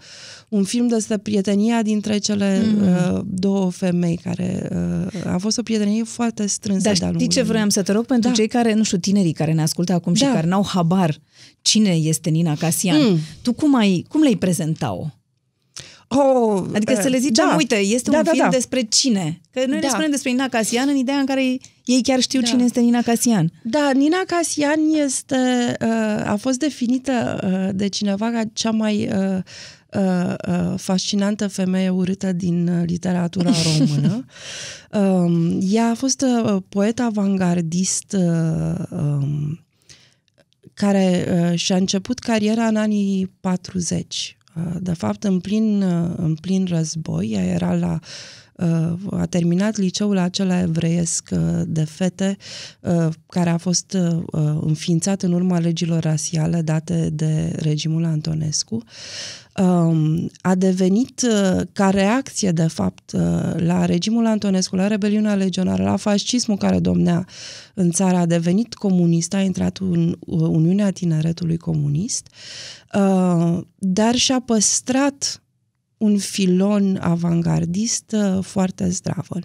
un film despre prietenia dintre cele mm-hmm. două femei, care a fost o prietenie foarte strânsă. Dar știi de ce vreau să te rog? Pentru da. cei care, nu știu, tinerii care ne ascultă acum da. și care n-au habar cine este Nina Casian, mm. tu cum, ai, cum le-ai prezentat o oh, Adică uh, să le zicem, da, uite, este da, un da, film da. despre cine. Că noi da. ne spunem despre Nina Casian în ideea în care ei chiar știu da. cine este Nina Casian. Da, Nina Casian este, uh, a fost definită uh, de cineva ca cea mai... Uh, Uh, uh, fascinantă femeie urâtă din literatura (laughs) română. Ehm, ea a fost poet avangardist um, care și-a început cariera în anii 40. Uh, de fapt, în plin, uh, în plin război, ea era la uh, a terminat liceul acela evreiesc de fete, care a fost înființat în urma legilor rasiale date de regimul Antonescu. Um, a devenit, ca reacție, de fapt, la regimul Antonescu, la rebeliunea legionară, la fascismul care domnea în țară, a devenit comunist, a intrat în Uniunea Tineretului Comunist Uh, dar și-a păstrat un filon avangardist uh, foarte zdravă.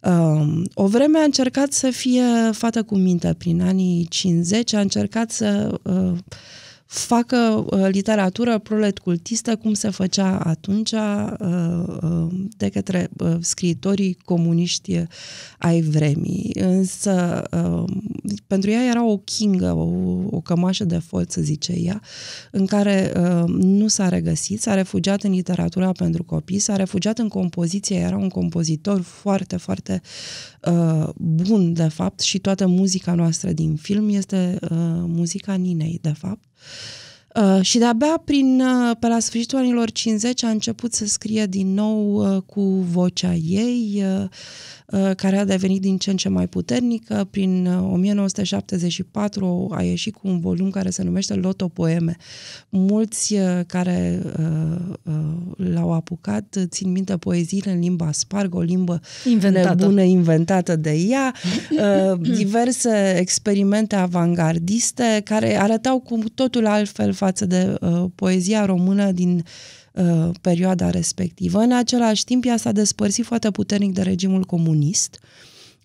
Um, o vreme a încercat să fie fată cu minte, prin anii 50 a încercat să uh, facă uh, literatură prolet cultistă cum se făcea atunci uh, uh de către uh, scriitorii comuniști ai vremii. Însă uh, pentru ea era o chingă, o, o cămașă de folt, să zice ea, în care uh, nu s-a regăsit, s-a refugiat în literatura pentru copii, s-a refugiat în compoziție, era un compozitor foarte, foarte bun, de fapt, și toată muzica noastră din film este muzica Ninei, de fapt Uh, și de-abia prin, uh, pe la sfârșitul anilor 50 a început să scrie din nou uh, cu vocea ei, uh, Uh, care a devenit din ce în ce mai puternică. Prin 1974 uh, a ieșit cu un volum care se numește Loto Poeme. Mulți uh, care l-au apucat țin minte poeziile în limba spargă, o limbă inventată. nebună inventată de ea, (clears throat) diverse experimente avangardiste care arătau cu totul altfel față de poezia română din Uh, perioada respectivă. În același timp, ea s-a despărțit foarte puternic de regimul comunist,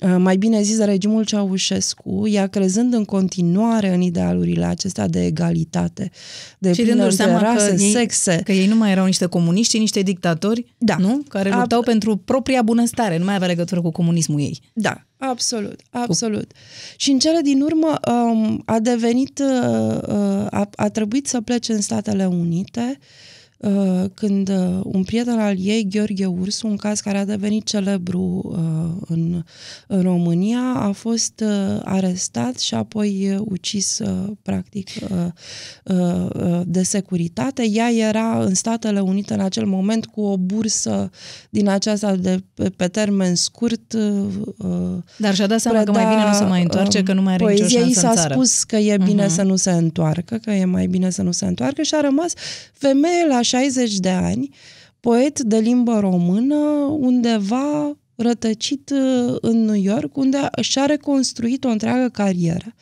uh, mai bine zis de regimul Ceaușescu, ea crezând în continuare în idealurile acestea de egalitate, de și plină de rase, că ei, sexe. Că ei nu mai erau niște comuniști, ci niște dictatori, da. nu? Care luptau Ab- pentru propria bunăstare, nu mai avea legătură cu comunismul ei. Da, Absolut, absolut. Și în cele din urmă um, a devenit, uh, uh a, a trebuit să plece în Statele Unite uh, Uh, când uh, un prieten al ei, Gheorghe Ursu, un caz care a devenit celebru uh, în, în România, a fost arestat și apoi ucis, practic, de securitate. Ea era în Statele Unite în acel moment cu o bursă din aceasta de pe termen scurt. Dar și-a dat seama că mai bine nu se mai întoarce, că nu mai are nicio șansă s-a în țară. spus că e bine uh-huh. să nu se întoarcă, că e mai bine să nu se întoarcă și a rămas femeie la 60 de ani, poet de limbă română, undeva rătăcit uh, în New York, unde și-a reconstruit o întreagă carieră.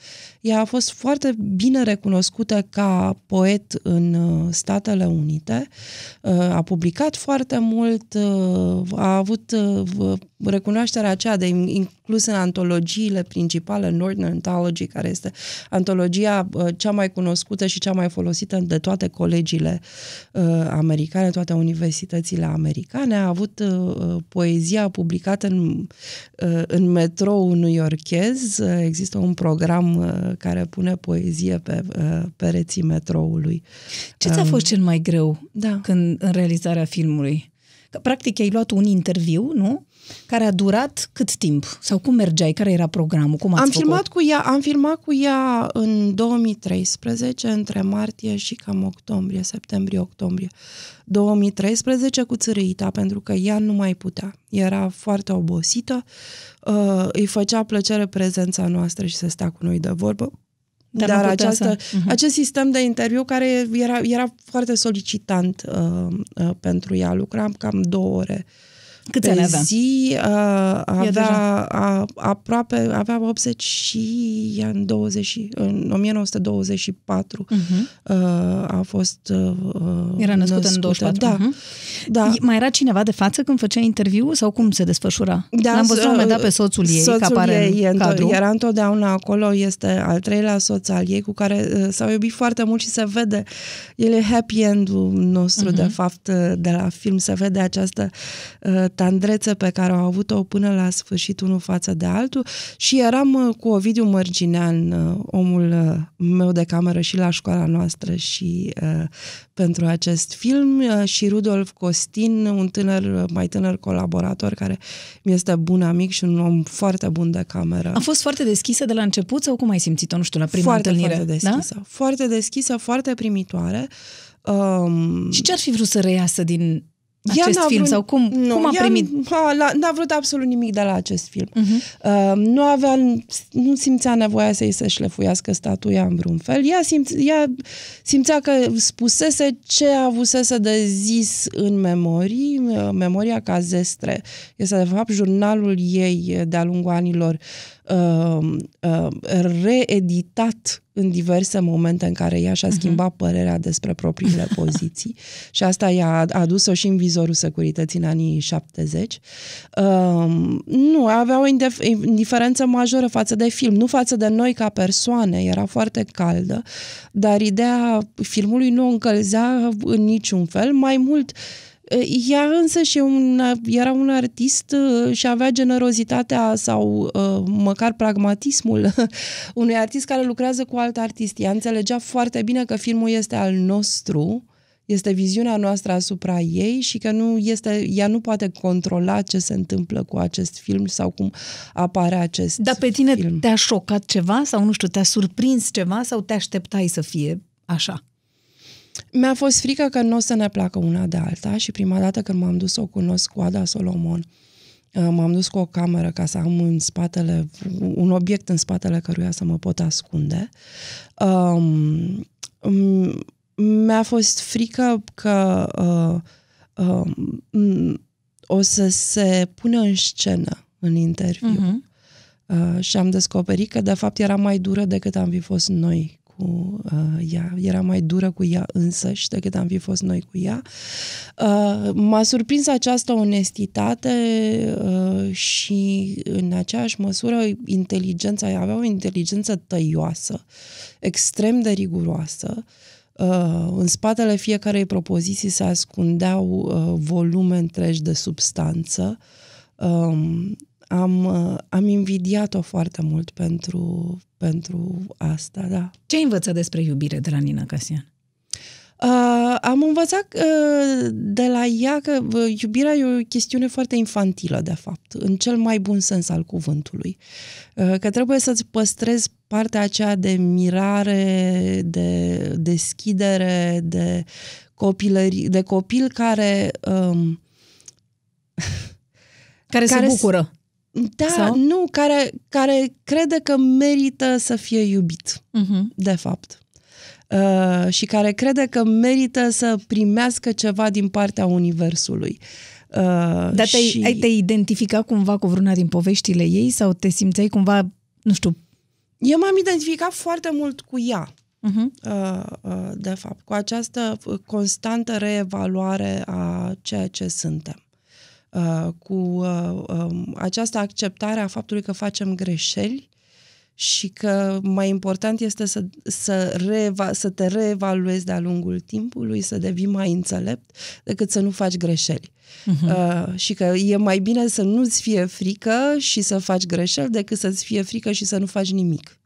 Ea a fost foarte bine recunoscută ca poet în uh, Statele Unite, uh, a publicat foarte mult, uh, a avut recunoașterea aceea de inclus în antologiile principale, Northern Anthology, care este antologia cea mai cunoscută și cea mai folosită de toate colegiile americane, toate universitățile americane. A avut poezia publicată în, în metrou new-yorkez. Există un program care pune poezie pe uh, pereții metroului. Ce ți-a um, fost cel mai greu da. când în realizarea filmului? Că, practic, ai luat un interviu, nu? Care a durat cât timp? Sau cum mergeai? Care era programul? Cum ați am făcut? filmat cu ea, am filmat cu ea în 2013, între martie și cam octombrie, septembrie-octombrie. 2013 cu țârâita, pentru că ea nu mai putea. Era foarte obosită, uh, îi făcea plăcere prezența noastră și să stea cu noi de vorbă. Dar, Dar această, uh-huh. acest sistem de interviu care era, era foarte solicitant uh, uh, pentru ea, lucram cam două ore uh, Câți ani avea? zi uh, avea deja... a, aproape, avea 80 și în, 20, în 1924 uh-huh. uh, a fost uh, Era născută, născută în 24. Da. Uh-huh. da. Mai era cineva de față când făcea interviu sau cum se desfășura? Da, L-am văzut la un dat pe soțul ei, soțul că apare ei în cadru. Era întotdeauna acolo, este al treilea soț al ei cu care uh, s-au iubit foarte mult și se vede, el e happy end-ul nostru uh-huh. de mhm. fapt uh, de la film, se vede această uh, tandrețe pe care au avut-o până la sfârșit unul față de altul și eram uh, cu Ovidiu Mărginean, uh, omul uh, meu de cameră și la școala noastră și pentru acest film și Rudolf Costin, un tânăr, mai tânăr colaborator care mi este bun amic și un om foarte bun de cameră. A fost foarte deschisă de la început sau cum ai simțit-o, nu știu, la prima foarte, întâlnire? Foarte da? deschisă, da? foarte deschisă, foarte primitoare. Um, și ce ar fi vrut să reiasă din acest vrut, film sau cum, nu, cum a primit? A, la, n-a vrut absolut nimic de la acest film. Uh-huh. Uh, nu avea, nu simțea nevoia să-i se șlefuiască statuia în vreun fel. Ea, simț, ea simțea că spusese ce avusese de zis în memorii, uh, memoria ca zestre. Este de fapt jurnalul ei de-a lungul anilor uh, Um, um, reeditat în diverse momente în care ea și-a mhm. schimbat uh-huh. părerea despre propriile (laughs) poziții și asta i-a adus-o și în vizorul securității în anii 70. Uh, um, nu, avea o indiferență majoră față de film, nu față de noi ca persoane, era foarte caldă, dar ideea filmului nu o încălzea în niciun fel, mai mult uh, Ă, ea însă și una, era un artist ă, și avea generozitatea sau ă, măcar pragmatismul (laughs) unui artist care lucrează cu alt artist. Ea înțelegea foarte bine că filmul este al nostru, este viziunea noastră asupra ei și că nu este, ea nu poate controla ce se întâmplă cu acest film sau cum apare acest Dar pe tine film. te-a șocat ceva sau, nu știu, te-a surprins ceva sau te așteptai să fie așa? mi-a fost frică că nu o să ne placă una de alta și prima dată când m-am dus să o cunosc cu Ada Solomon, uh, m-am dus cu o cameră ca să am în spatele, un obiect în spatele căruia să mă pot ascunde. Um, mi-a fost frică că uh, uh, o să se pună în scenă în interviu. Uh-huh. Uh, și am descoperit că, de fapt, era mai dură decât am fi fost noi cu uh, ea, era mai dură cu ea însă și decât am fi fost noi cu ea. Uh, m-a surprins această onestitate uh, și în aceeași măsură inteligența, ea avea o inteligență tăioasă, extrem de riguroasă, Uh, în spatele fiecarei propoziții se ascundeau uh, volume întregi de substanță. Um, am, uh, am invidiat-o foarte mult pentru, pentru asta, da. Ce ai învățat despre iubire de la Nina Casian? Uh, am învățat uh, de la ea că uh, iubirea e o chestiune foarte infantilă, de fapt, în cel mai bun sens al cuvântului. Uh, că trebuie să-ți păstrezi partea aceea de mirare, de deschidere, de, copilări, de copil care... Um, care, care se bucură. Da, Sau? nu, care, care crede că merită să fie iubit, uh-huh. de fapt. Uh, și care crede că merită să primească ceva din partea Universului. Uh, Dar te-ai, și... ai te identifica cumva cu vreuna din poveștile ei sau te simțeai cumva, nu știu... Eu m-am identificat foarte mult cu ea, uh-huh. uh, uh, de fapt, cu această constantă reevaluare a ceea ce suntem. Uh, cu uh, um, această acceptare a faptului că facem greșeli și că mai important este să, să, re să te reevaluezi de-a lungul timpului, să devii mai înțelept, decât să nu faci greșeli. Uh-huh. Uh, și că e mai bine să nu-ți fie frică și să faci greșeli, decât să-ți fie frică și să nu faci nimic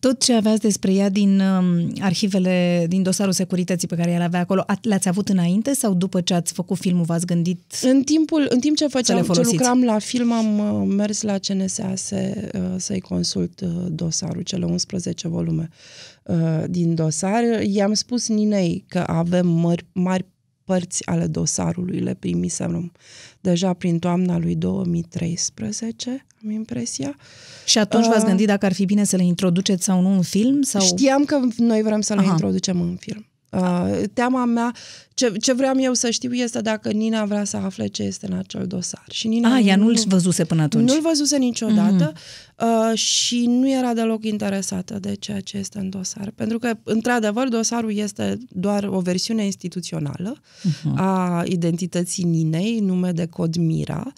tot ce aveați despre ea din um, arhivele, din dosarul securității pe care el avea acolo, le-ați avut înainte sau după ce ați făcut filmul v-ați gândit? În timpul, în timp ce făceam, ce lucram la film, am uh, mers la CNSAS uh, să-i consult uh, dosarul, cele 11 volume uh, din dosar. I-am spus Ninei că avem mari, mari părți ale dosarului le primisem deja prin toamna lui 2013, am impresia. Și atunci uh, v-ați gândit dacă ar fi bine să le introduceți sau nu în film? Sau... Știam că noi vrem să le Aha. introducem în film. Uh, teama mea, ce, ce vreau eu să știu este dacă Nina vrea să afle ce este în acel dosar. Și Nina A, ah, ea nu-l văzuse până atunci. Nu-l văzuse niciodată mm-hmm. uh, și nu era deloc interesată de ceea ce este în dosar. Pentru că, într-adevăr, dosarul este doar o versiune instituțională mm-hmm. a identității Ninei, nume de cod Mira.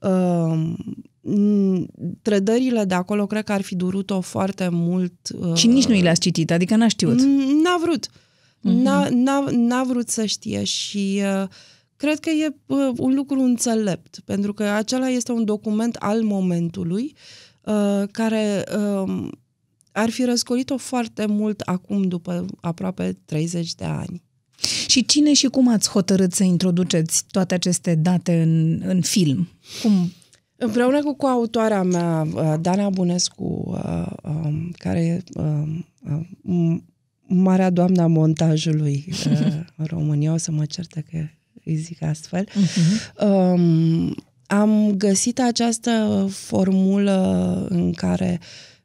Uh, trădările de acolo cred că ar fi durut-o foarte mult. Și nici nu i uh, le-ați citit, adică n-a știut. N-a vrut. Uh, Mm-hmm. N-a, n-a, n-a vrut să știe și uh, cred că e uh, un lucru înțelept, pentru că acela este un document al momentului uh, care uh, ar fi răscolit-o foarte mult acum, după aproape 30 de ani. Și cine și cum ați hotărât să introduceți toate aceste date în, în film? Cum? Împreună cu coautoarea mea, uh, Dana Bunescu, uh, um, care um, uh, marea doamna montajului (laughs) uh, în România, o să mă certe că îi zic astfel. Uh-huh. Um, am găsit această formulă în care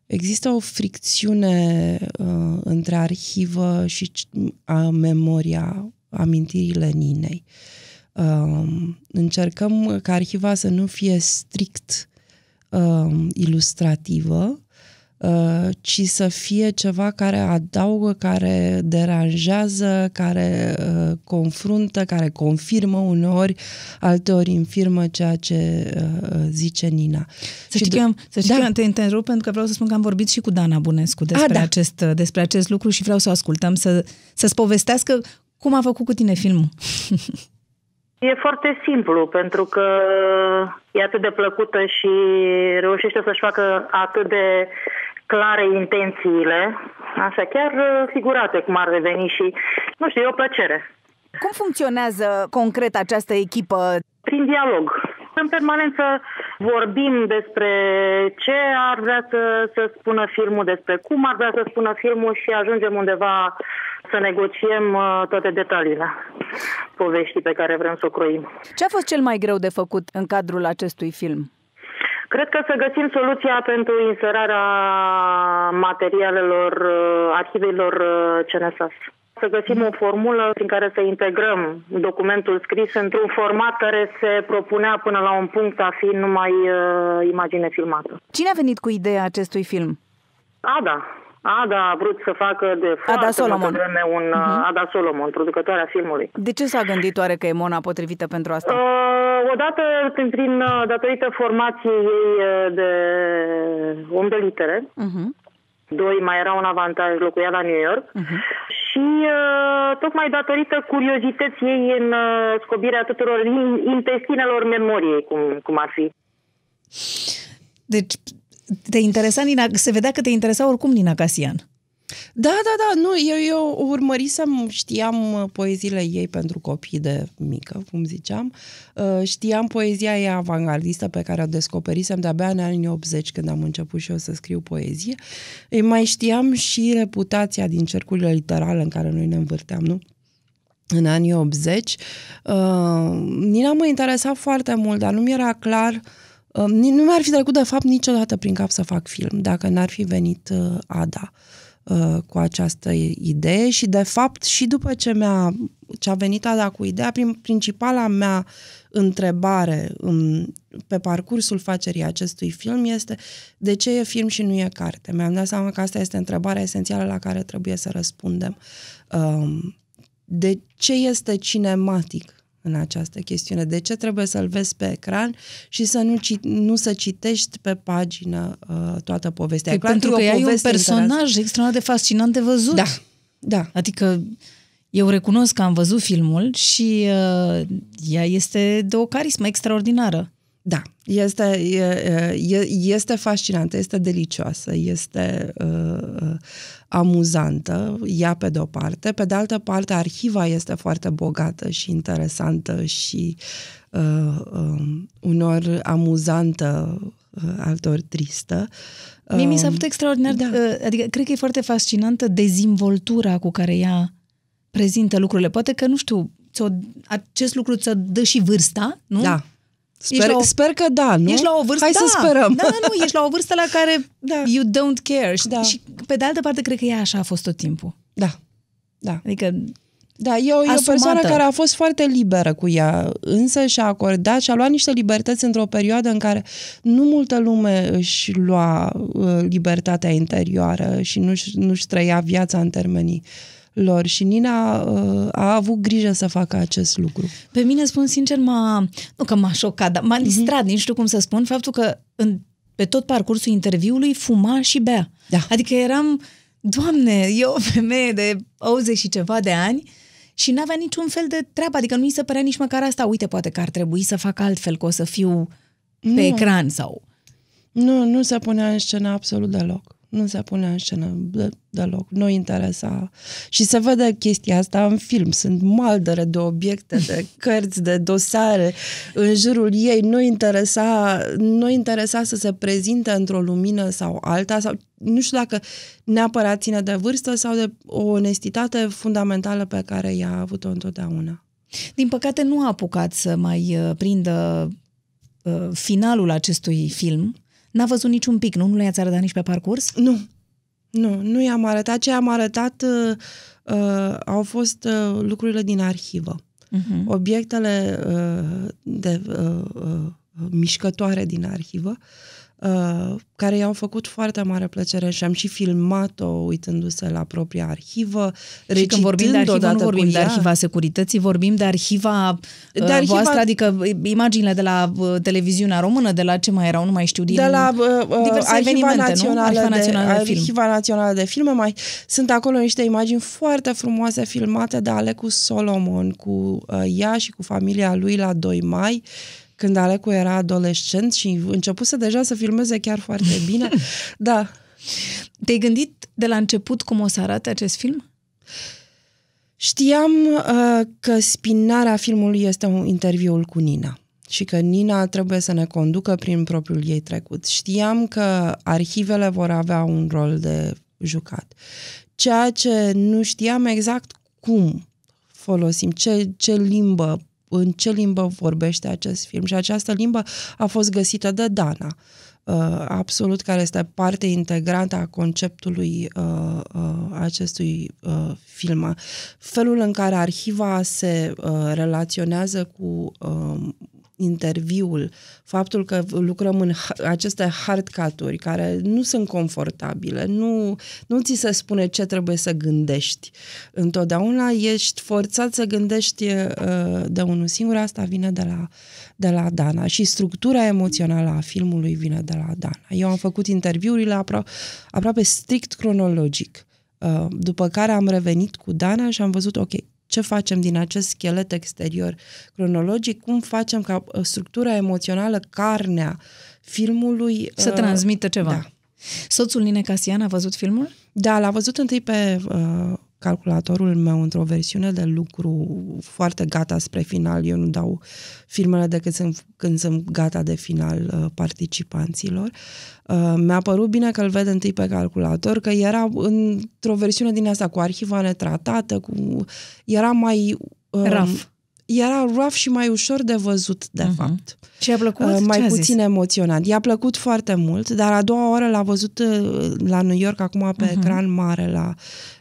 există o fricțiune uh, între arhivă și a memoria, amintirile Ninei. Um, încercăm ca arhiva să nu fie strict um, ilustrativă, Uh, ci să fie ceva care adaugă, care deranjează, care uh, confruntă, care confirmă uneori, alteori infirmă ceea ce uh, zice Nina. Să știi, că, să știi da. că te întrerup pentru că vreau să spun că am vorbit și cu Dana Bunescu despre, A, da. acest, despre acest lucru și vreau să o ascultăm, să, să-ți povestească cum a făcut cu tine filmul. (laughs) E foarte simplu, pentru că e atât de plăcută și reușește să-și facă atât de clare intențiile, așa chiar uh, figurate cum ar reveni și, nu știu, e o plăcere. Cum funcționează concret această echipă? Prin dialog. În permanență vorbim despre ce ar vrea să, să spună filmul, despre cum ar vrea să spună filmul și ajungem undeva să negociem uh, toate detaliile poveștii pe care vrem să o croim. Ce a fost cel mai greu de făcut în cadrul acestui film? Cred că să găsim soluția pentru inserarea materialelor uh, arhivelor uh, CNSAS. Să găsim o formulă prin care să integrăm documentul scris într-un format care se propunea până la un punct a fi numai uh, imagine filmată. Cine a venit cu ideea acestui film? Ada, Ada a vrut să facă de foarte Ada Solomon. vreme un uh-huh. Ada Solomon, producătoarea filmului. De ce s-a gândit oare că e Mona potrivită pentru asta? Uh, odată, prin, prin, uh, datorită formației ei uh, de om de litere, uh-huh. Mhm. Doi, mai era un avantaj, locuia la New York uh-huh. și uh, tocmai datorită curiozității ei în uh, scobirea tuturor intestinelor memoriei, cum, cum ar fi. Deci, te interesa Nina, se vedea că te interesa oricum Nina Casian. Da, da, da, nu, eu, eu urmărisem, știam uh, poeziile ei pentru copii de mică, cum ziceam, uh, știam poezia ei avangardistă pe care o descoperisem de-abia în anii 80 când am început și eu să scriu poezie, Ei mai știam și reputația din cercurile literale în care noi ne învârteam, nu? În anii 80. Uh, Nina mă interesa foarte mult, dar nu mi era clar uh, nu mi-ar fi trecut, de fapt, niciodată prin cap să fac film, dacă n-ar fi venit uh, Ada uh, cu această idee și, de fapt, și după ce, mi-a, ce a venit Ada cu ideea, prin, principala mea întrebare în, um, pe parcursul facerii acestui film este de ce e film și nu e carte? Mi-am dat seama că asta este întrebarea esențială la care trebuie să răspundem. Um, de ce este cinematic? în această chestiune. De ce trebuie să-l vezi pe ecran și să nu, ci, nu să citești pe pagină uh, toată povestea? Păi clar pentru că, că e un personaj extrem extraordinar de fascinant de văzut. Da, da. Adică eu recunosc că am văzut filmul și uh, ea este de o carismă extraordinară. Da, este, e, este fascinantă, este delicioasă, este uh, uh amuzantă, ea pe de-o parte. Pe de altă parte, arhiva este foarte bogată și interesantă și uh, uh, unor amuzantă, uh, altor tristă. Uh, Mie mi s-a um, făcut extraordinar, da. Uh, adică cred că e foarte fascinantă dezvoltura cu care ea prezintă lucrurile. Poate că, nu știu, acest lucru ți-o dă și vârsta, nu? Da, Sper, o, sper că da, nu? Ești la o vârstă, Hai da, să sperăm. Da, nu, ești la o vârstă la care (laughs) da. you don't care. Și, da. și pe de altă parte, cred că ea așa a fost tot timpul. Da, da. Adică da, e o, e o persoană care a fost foarte liberă cu ea, însă și-a acordat și-a luat niște libertăți într-o perioadă în care nu multă lume își lua uh, libertatea interioară și nu-și, nu-și trăia viața în termenii uh, lor și Nina uh, a avut grijă să facă acest lucru. Pe mine, spun sincer, m-a, nu că m-a șocat, dar m-a uh-huh. distrat, nici știu cum să spun, faptul că în, pe tot parcursul interviului fuma și bea. Da. Adică eram, doamne, eu o femeie de 80 și ceva de ani și n-avea niciun fel de treabă, adică nu mi se părea nici măcar asta, uite, poate că ar trebui să fac altfel, că o să fiu pe nu. ecran sau... Nu, nu se punea în scenă absolut deloc nu se pune în scenă de, deloc, nu interesa. Și se vede chestia asta în film, sunt maldere de obiecte, de (laughs) cărți, de dosare în jurul ei, nu interesa, nu interesa să se prezinte într-o lumină sau alta, sau nu știu dacă neapărat ține de vârstă sau de o onestitate fundamentală pe care i-a avut-o întotdeauna. Din păcate nu a apucat să mai uh, prindă uh, finalul acestui film, N-a văzut niciun pic, nu? Nu le-ați arătat nici pe parcurs? Nu. Nu, nu i-am arătat. Ce am arătat uh, uh, au fost uh, lucrurile din arhivă. Uh-huh. Obiectele uh, de uh, uh, uh mișcătoare din arhivă. Uh, Uh, care i-au făcut foarte mare plăcere și am și filmat-o uitându-se la propria arhivă, Și când vorbim de arhivă, nu vorbim de arhiva securității, vorbim de arhiva de uh, arhiva... voastră, adică imaginile de la uh, televiziunea română, de la ce mai erau, nu mai știu, din de la, uh, diverse arhiva națională, nu? Arhiva națională de, de film. Arhiva națională de filme, mai sunt acolo niște imagini foarte frumoase filmate de Alecu Solomon cu uh, ea și cu familia lui la 2 mai când Alecu era adolescent și începuse deja să filmeze chiar foarte (laughs) bine. Da. Te-ai gândit de la început cum o să arate acest film? Știam uh, că spinarea filmului este un interviul cu Nina și că Nina trebuie să ne conducă prin propriul ei trecut. Știam că arhivele vor avea un rol de jucat. Ceea ce nu știam exact cum folosim, ce, ce limbă în ce limbă vorbește acest film. Și această limbă a fost găsită de Dana, uh, absolut, care este parte integrantă a conceptului uh, uh, acestui film. Felul în care arhiva se relaționează cu um, interviul, faptul că lucrăm în aceste hardcut-uri care nu sunt confortabile, nu, nu ți se spune ce trebuie să gândești. Întotdeauna ești forțat să gândești uh, de unul singur, asta vine de la, de la Dana și structura emoțională a filmului vine de la Dana. Eu am făcut interviurile apro- aproape strict cronologic. Uh, după care am revenit cu Dana și am văzut, ok, ce facem din acest schelet exterior cronologic, cum facem ca uh, structura emoțională, carnea filmului... Să uh, transmită ceva. Da. Soțul Nine Casian a văzut filmul? Da, l-a văzut întâi pe uh, calculatorul meu într-o versiune de lucru foarte gata spre final. Eu nu dau filmele decât sunt, când sunt gata de final uh, participanților. Uh, mi-a părut bine că îl ved întâi pe calculator, că era într-o versiune din asta cu arhiva netratată, cu... era mai... Um, Raf era rough și mai ușor de văzut, de uh-huh. fapt. Și a plăcut? Uh, mai puțin zis? emoționant. I-a plăcut foarte mult, dar a doua oară l-a văzut uh, la New York, acum pe uh-huh. ecran mare, la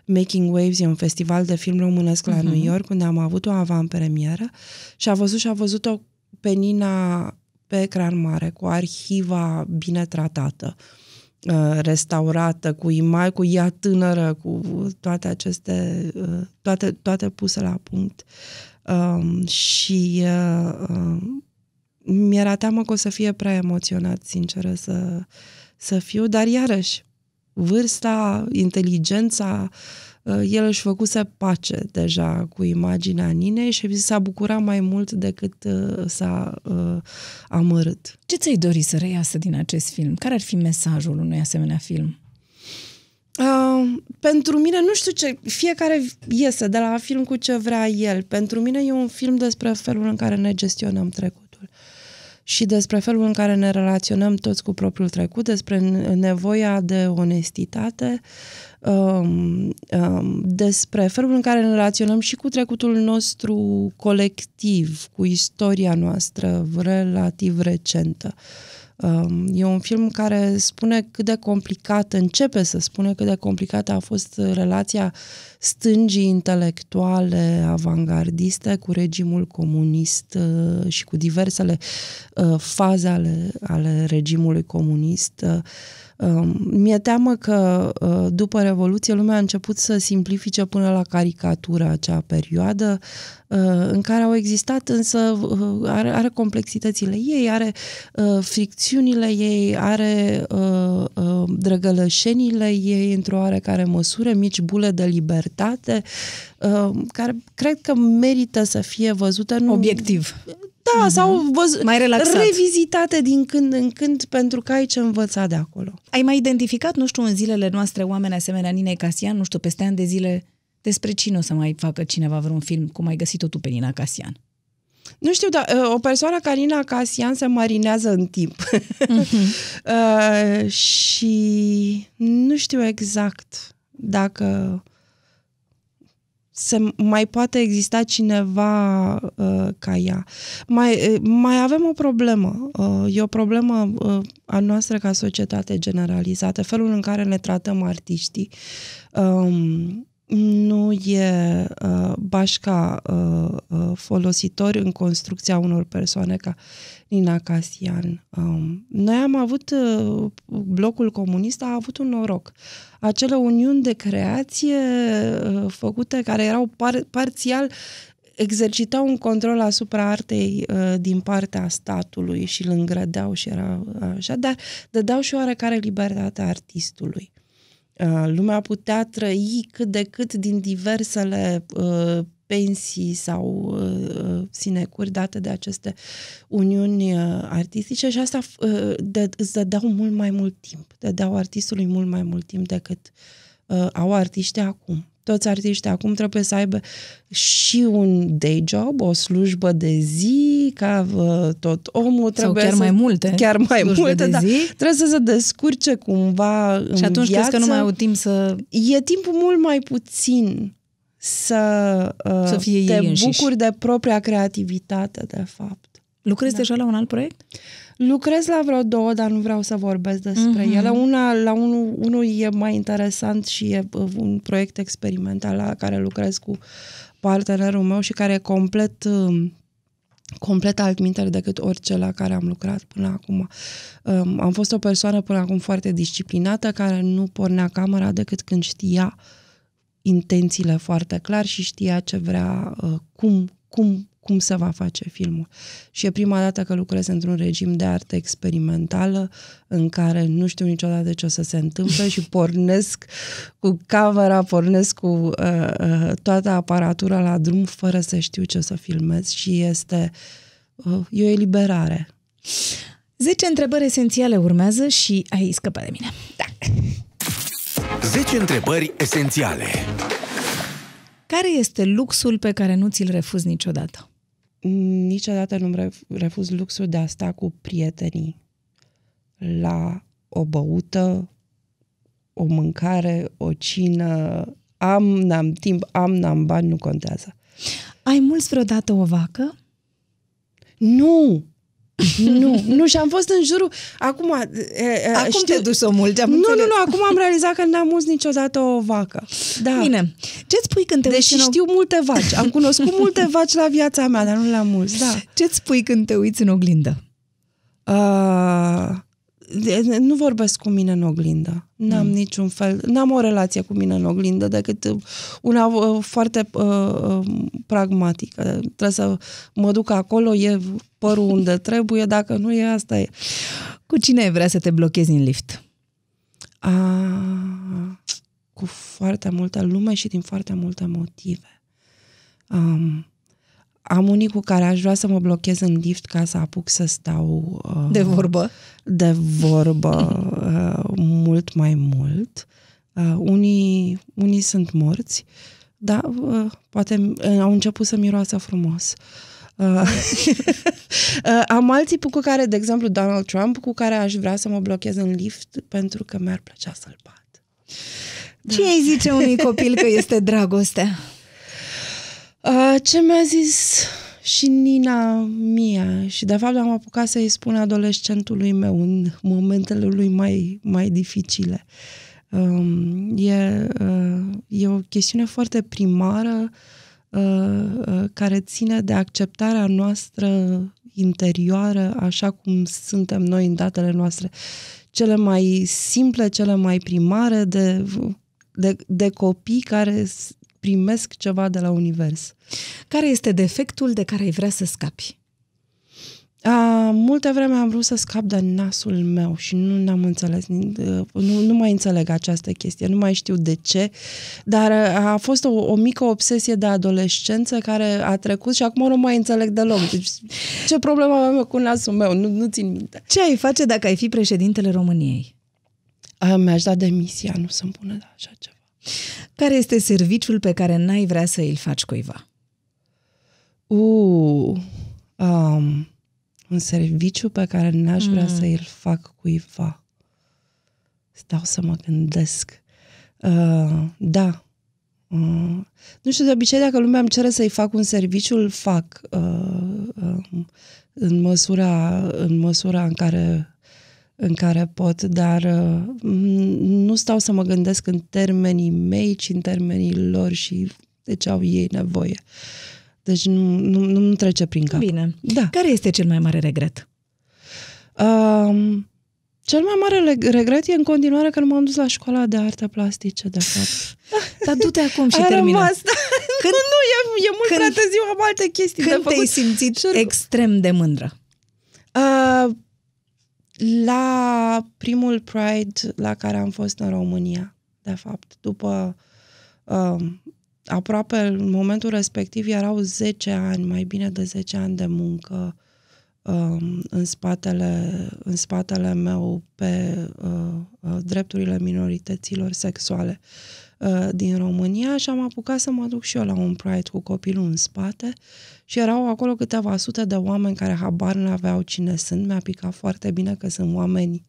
Making Waves, e un festival de film românesc uh-huh. la New mhm. York, unde am avut o avantpremieră și a văzut și a văzut-o pe Nina pe ecran mare, cu arhiva bine tratată uh, restaurată, cu imai, cu ea tânără, cu toate aceste, uh, toate, toate puse la punct. Um, și uh, um, mi-era teamă că o să fie prea emoționat, sincer, să, să fiu, dar iarăși, vârsta, inteligența, uh, el își făcuse pace deja cu imaginea Ninei și s-a bucurat mai mult decât uh, s-a uh, amărât. Ce ți-ai dori să reiasă din acest film? Care ar fi mesajul unui asemenea film? pentru mine, nu știu ce, fiecare iese de la film cu ce vrea el. Pentru mine e un film despre felul în care ne gestionăm trecutul și despre felul în care ne relaționăm toți cu propriul trecut, despre nevoia de onestitate, um, um, despre felul în care ne relaționăm și cu trecutul nostru colectiv, cu istoria noastră relativ recentă. Um, e un film care spune cât de complicat, începe să spune cât de complicată a fost relația stângii intelectuale avangardiste cu regimul comunist uh, și cu diversele uh, faze ale, ale regimului comunist uh, mi-e teamă că ă, după Revoluție lumea a început să simplifice până la caricatură acea perioadă ă, în care au existat, însă ă, are, are complexitățile ei, are fricțiunile ei, are drăgălășenile ei într-o oarecare măsură, mici bule de libertate, care cred că merită să fie văzute. Nu, Obiectiv. Da, mm-hmm. sau văz- mai relaxat. revizitate din când în când pentru că ai ce învăța de acolo. Ai mai identificat, nu știu, în zilele noastre oameni asemenea Ninei Casian, nu știu, peste ani de zile, despre cine o să mai facă cineva vreun film, cum ai găsit-o tu pe Nina Casian? Nu știu, dar uh, o persoană ca Nina Casian se marinează în timp. Mm-hmm. (laughs) uh, și nu știu exact dacă se mai poate exista cineva uh, ca ea. Mai, uh, mai avem o problemă. Uh, e o problemă uh, a noastră ca societate generalizată. Felul în care ne tratăm artiștii um, nu e uh, bașca uh, uh folositor în construcția unor persoane ca Nina Casian. Um, noi am avut, uh, blocul comunist a avut un noroc. Acele uniuni de creație uh, făcute, care erau par- parțial exercitau un control asupra artei uh, din partea statului și îl îngrădeau și era așa, dar dădeau și oarecare libertate artistului. Uh, lumea putea trăi cât de cât din diversele uh, pensii sau uh, uh, sinecuri date de aceste uniuni uh, artistice și asta uh, de, îți dădeau mult mai mult timp, dau artistului mult mai mult timp decât uh, au artiștii acum. Toți artiștii acum trebuie să aibă și un day job, o slujbă de zi, ca uh, tot omul trebuie Sau chiar să, mai multe. Chiar mai multe, de da. Zi. Trebuie să se descurce cumva Și atunci viață. crezi că nu mai au timp să... E timpul mult mai puțin să, uh, să fie te bucuri înșiși. de propria creativitate, de fapt. Lucrezi da. deja la un alt proiect? Lucrez la vreo două, dar nu vreau să vorbesc despre uh-huh. ele. Una, la unul, unul e mai interesant și e uh, un proiect experimental la care lucrez cu partenerul meu și care e complet um, complet complet altminter decât orice la care am lucrat până acum. Um, am fost o persoană până acum foarte disciplinată care nu pornea camera decât când știa uh, intențiile foarte clar și știa ce vrea, uh, cum, cum, cum se va face filmul. Și e prima dată că lucrez într-un regim de artă experimentală în care nu știu niciodată ce o să se întâmple și (laughs) pornesc cu camera, pornesc cu uh, uh, toată aparatura la drum fără să știu ce să filmez și este uh, e o eliberare. 10 întrebări esențiale urmează și ai scăpat de mine. Da. 10 întrebări esențiale. Care este luxul pe care nu ți-l refuz niciodată? Niciodată nu mi refuz luxul de a sta cu prietenii la o băută, o mâncare, o cină. Am, n-am timp, am, n-am bani, nu contează. Ai mulți vreodată o vacă? Nu! Nu, nu și am fost în jurul... Acum, e, acum știu, te duci o mulți, am Nu, înțeles. nu, nu, acum am realizat că n-am uns niciodată o vacă. Da. Bine. Ce-ți spui când te Deși uiți știu o... multe vaci, am cunoscut multe vaci la viața mea, dar nu le-am mulți, da. Ce-ți spui când te uiți în oglindă? Uh nu vorbesc cu mine în oglindă. N-am mm. niciun fel, n-am o relație cu mine în oglindă decât uh, una uh, foarte uh, uh, pragmatică. Trebuie să mă duc acolo, e părul unde trebuie, dacă nu e, asta e. Cu cine ai vrea să te blochezi în lift? A, cu foarte multă lume și din foarte multe motive. Um, am unii cu care aș vrea să mă blochez în lift ca să apuc să stau... Uh, de vorbă. De vorbă uh, mult mai mult. Uh, unii, unii sunt morți, dar uh, poate uh, au început să miroasă frumos. Uh, (laughs) uh am alții cu care, de exemplu, Donald Trump, cu care aș vrea să mă blochez în lift pentru că mi-ar plăcea să-l bat. Ce da. îi zice unui copil că este dragostea? Uh, ce mi-a zis și Nina Mia și de fapt am apucat să-i spun adolescentului meu în momentele lui mai, mai dificile. Um, e, uh, e o chestiune foarte primară uh, uh care ține de acceptarea noastră interioară așa cum suntem noi în datele noastre. Cele mai simple, cele mai primare de de, de copii care primesc ceva de la univers. Care este defectul de care ai vrea să scapi? A, multă vreme am vrut să scap de nasul meu și nu n-am înțeles, uh, nu, nu mai înțeleg această chestie, nu mai știu de ce, dar uh, a fost o, o mică obsesie de adolescență care a trecut și acum nu mai înțeleg deloc. Deci, ce problemă am cu nasul meu? Nu, nu țin minte. Ce ai face dacă ai fi președintele României? A, mi-aș da demisia, nu să bună de așa ceva. Care este serviciul pe care n-ai vrea să îl faci cuiva? Uh, um, un serviciu pe care n-aș vrea mm. să îl fac cuiva. Stau să mă gândesc. Uh, da. Uh, nu știu, de obicei, dacă lumea îmi cere să-i fac un serviciu, îl fac uh, uh, în, măsura, în măsura în care în care pot, dar uh, nu stau să mă gândesc în termenii mei, ci în termenii lor și de ce au ei nevoie. Deci nu, nu, nu trece prin cap. Bine. Da. Care este cel mai mare regret? Um, cel mai mare regret e în continuare că nu m-am dus la școala de arte plastice, de fapt. (laughs) Dar du-te acum și termină. Asta. Da. Când, nu, (laughs) nu, e, e mult când, prea târziu, am alte chestii când de făcut. te-ai simțit Cer... extrem de mândră? Uh, la primul Pride la care am fost în România, de fapt. După um, aproape în momentul respectiv erau 10 ani, mai bine de 10 ani de muncă um, în, spatele, în spatele meu pe uh, uh drepturile minorităților sexuale Uh, din România și am apucat să mă duc și eu la un pride cu copilul în spate și erau acolo câteva sute de oameni care habar n-aveau cine sunt. Mi-a picat foarte bine că sunt oameni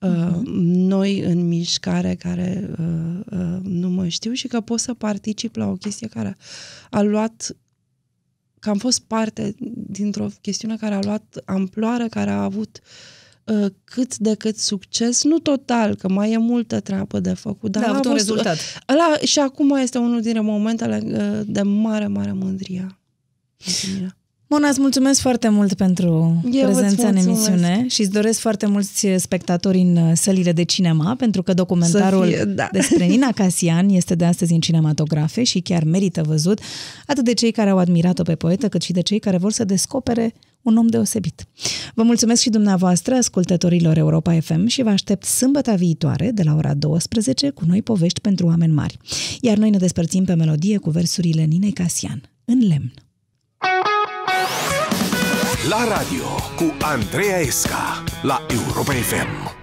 uh, uh-huh. noi în mișcare care uh, uh, nu mă știu și că pot să particip la o chestie care a luat că am fost parte dintr-o chestiune care a luat amploare, care a avut uh, Uh, cât de cât succes, nu total, că mai e multă treabă de făcut, dar da, a avut un uh, rezultat. Ăla, și acum este unul dintre momentele uh, de mare, mare mândrie. Mona, îți mulțumesc foarte mult pentru Eu prezența în emisiune și îți doresc foarte mulți spectatori în uh, sălile de cinema, pentru că documentarul fie, da. despre Nina Casian este de astăzi în cinematografe și chiar merită văzut, atât de cei care au admirat-o pe poetă, cât și de cei care vor să descopere un om deosebit. Vă mulțumesc și dumneavoastră, ascultătorilor Europa FM, și vă aștept sâmbăta viitoare de la ora 12 cu noi povești pentru oameni mari. Iar noi ne despărțim pe melodie cu versurile Ninei Casian, în lemn. Bye la radio cu Andreea Esca la Europa FM.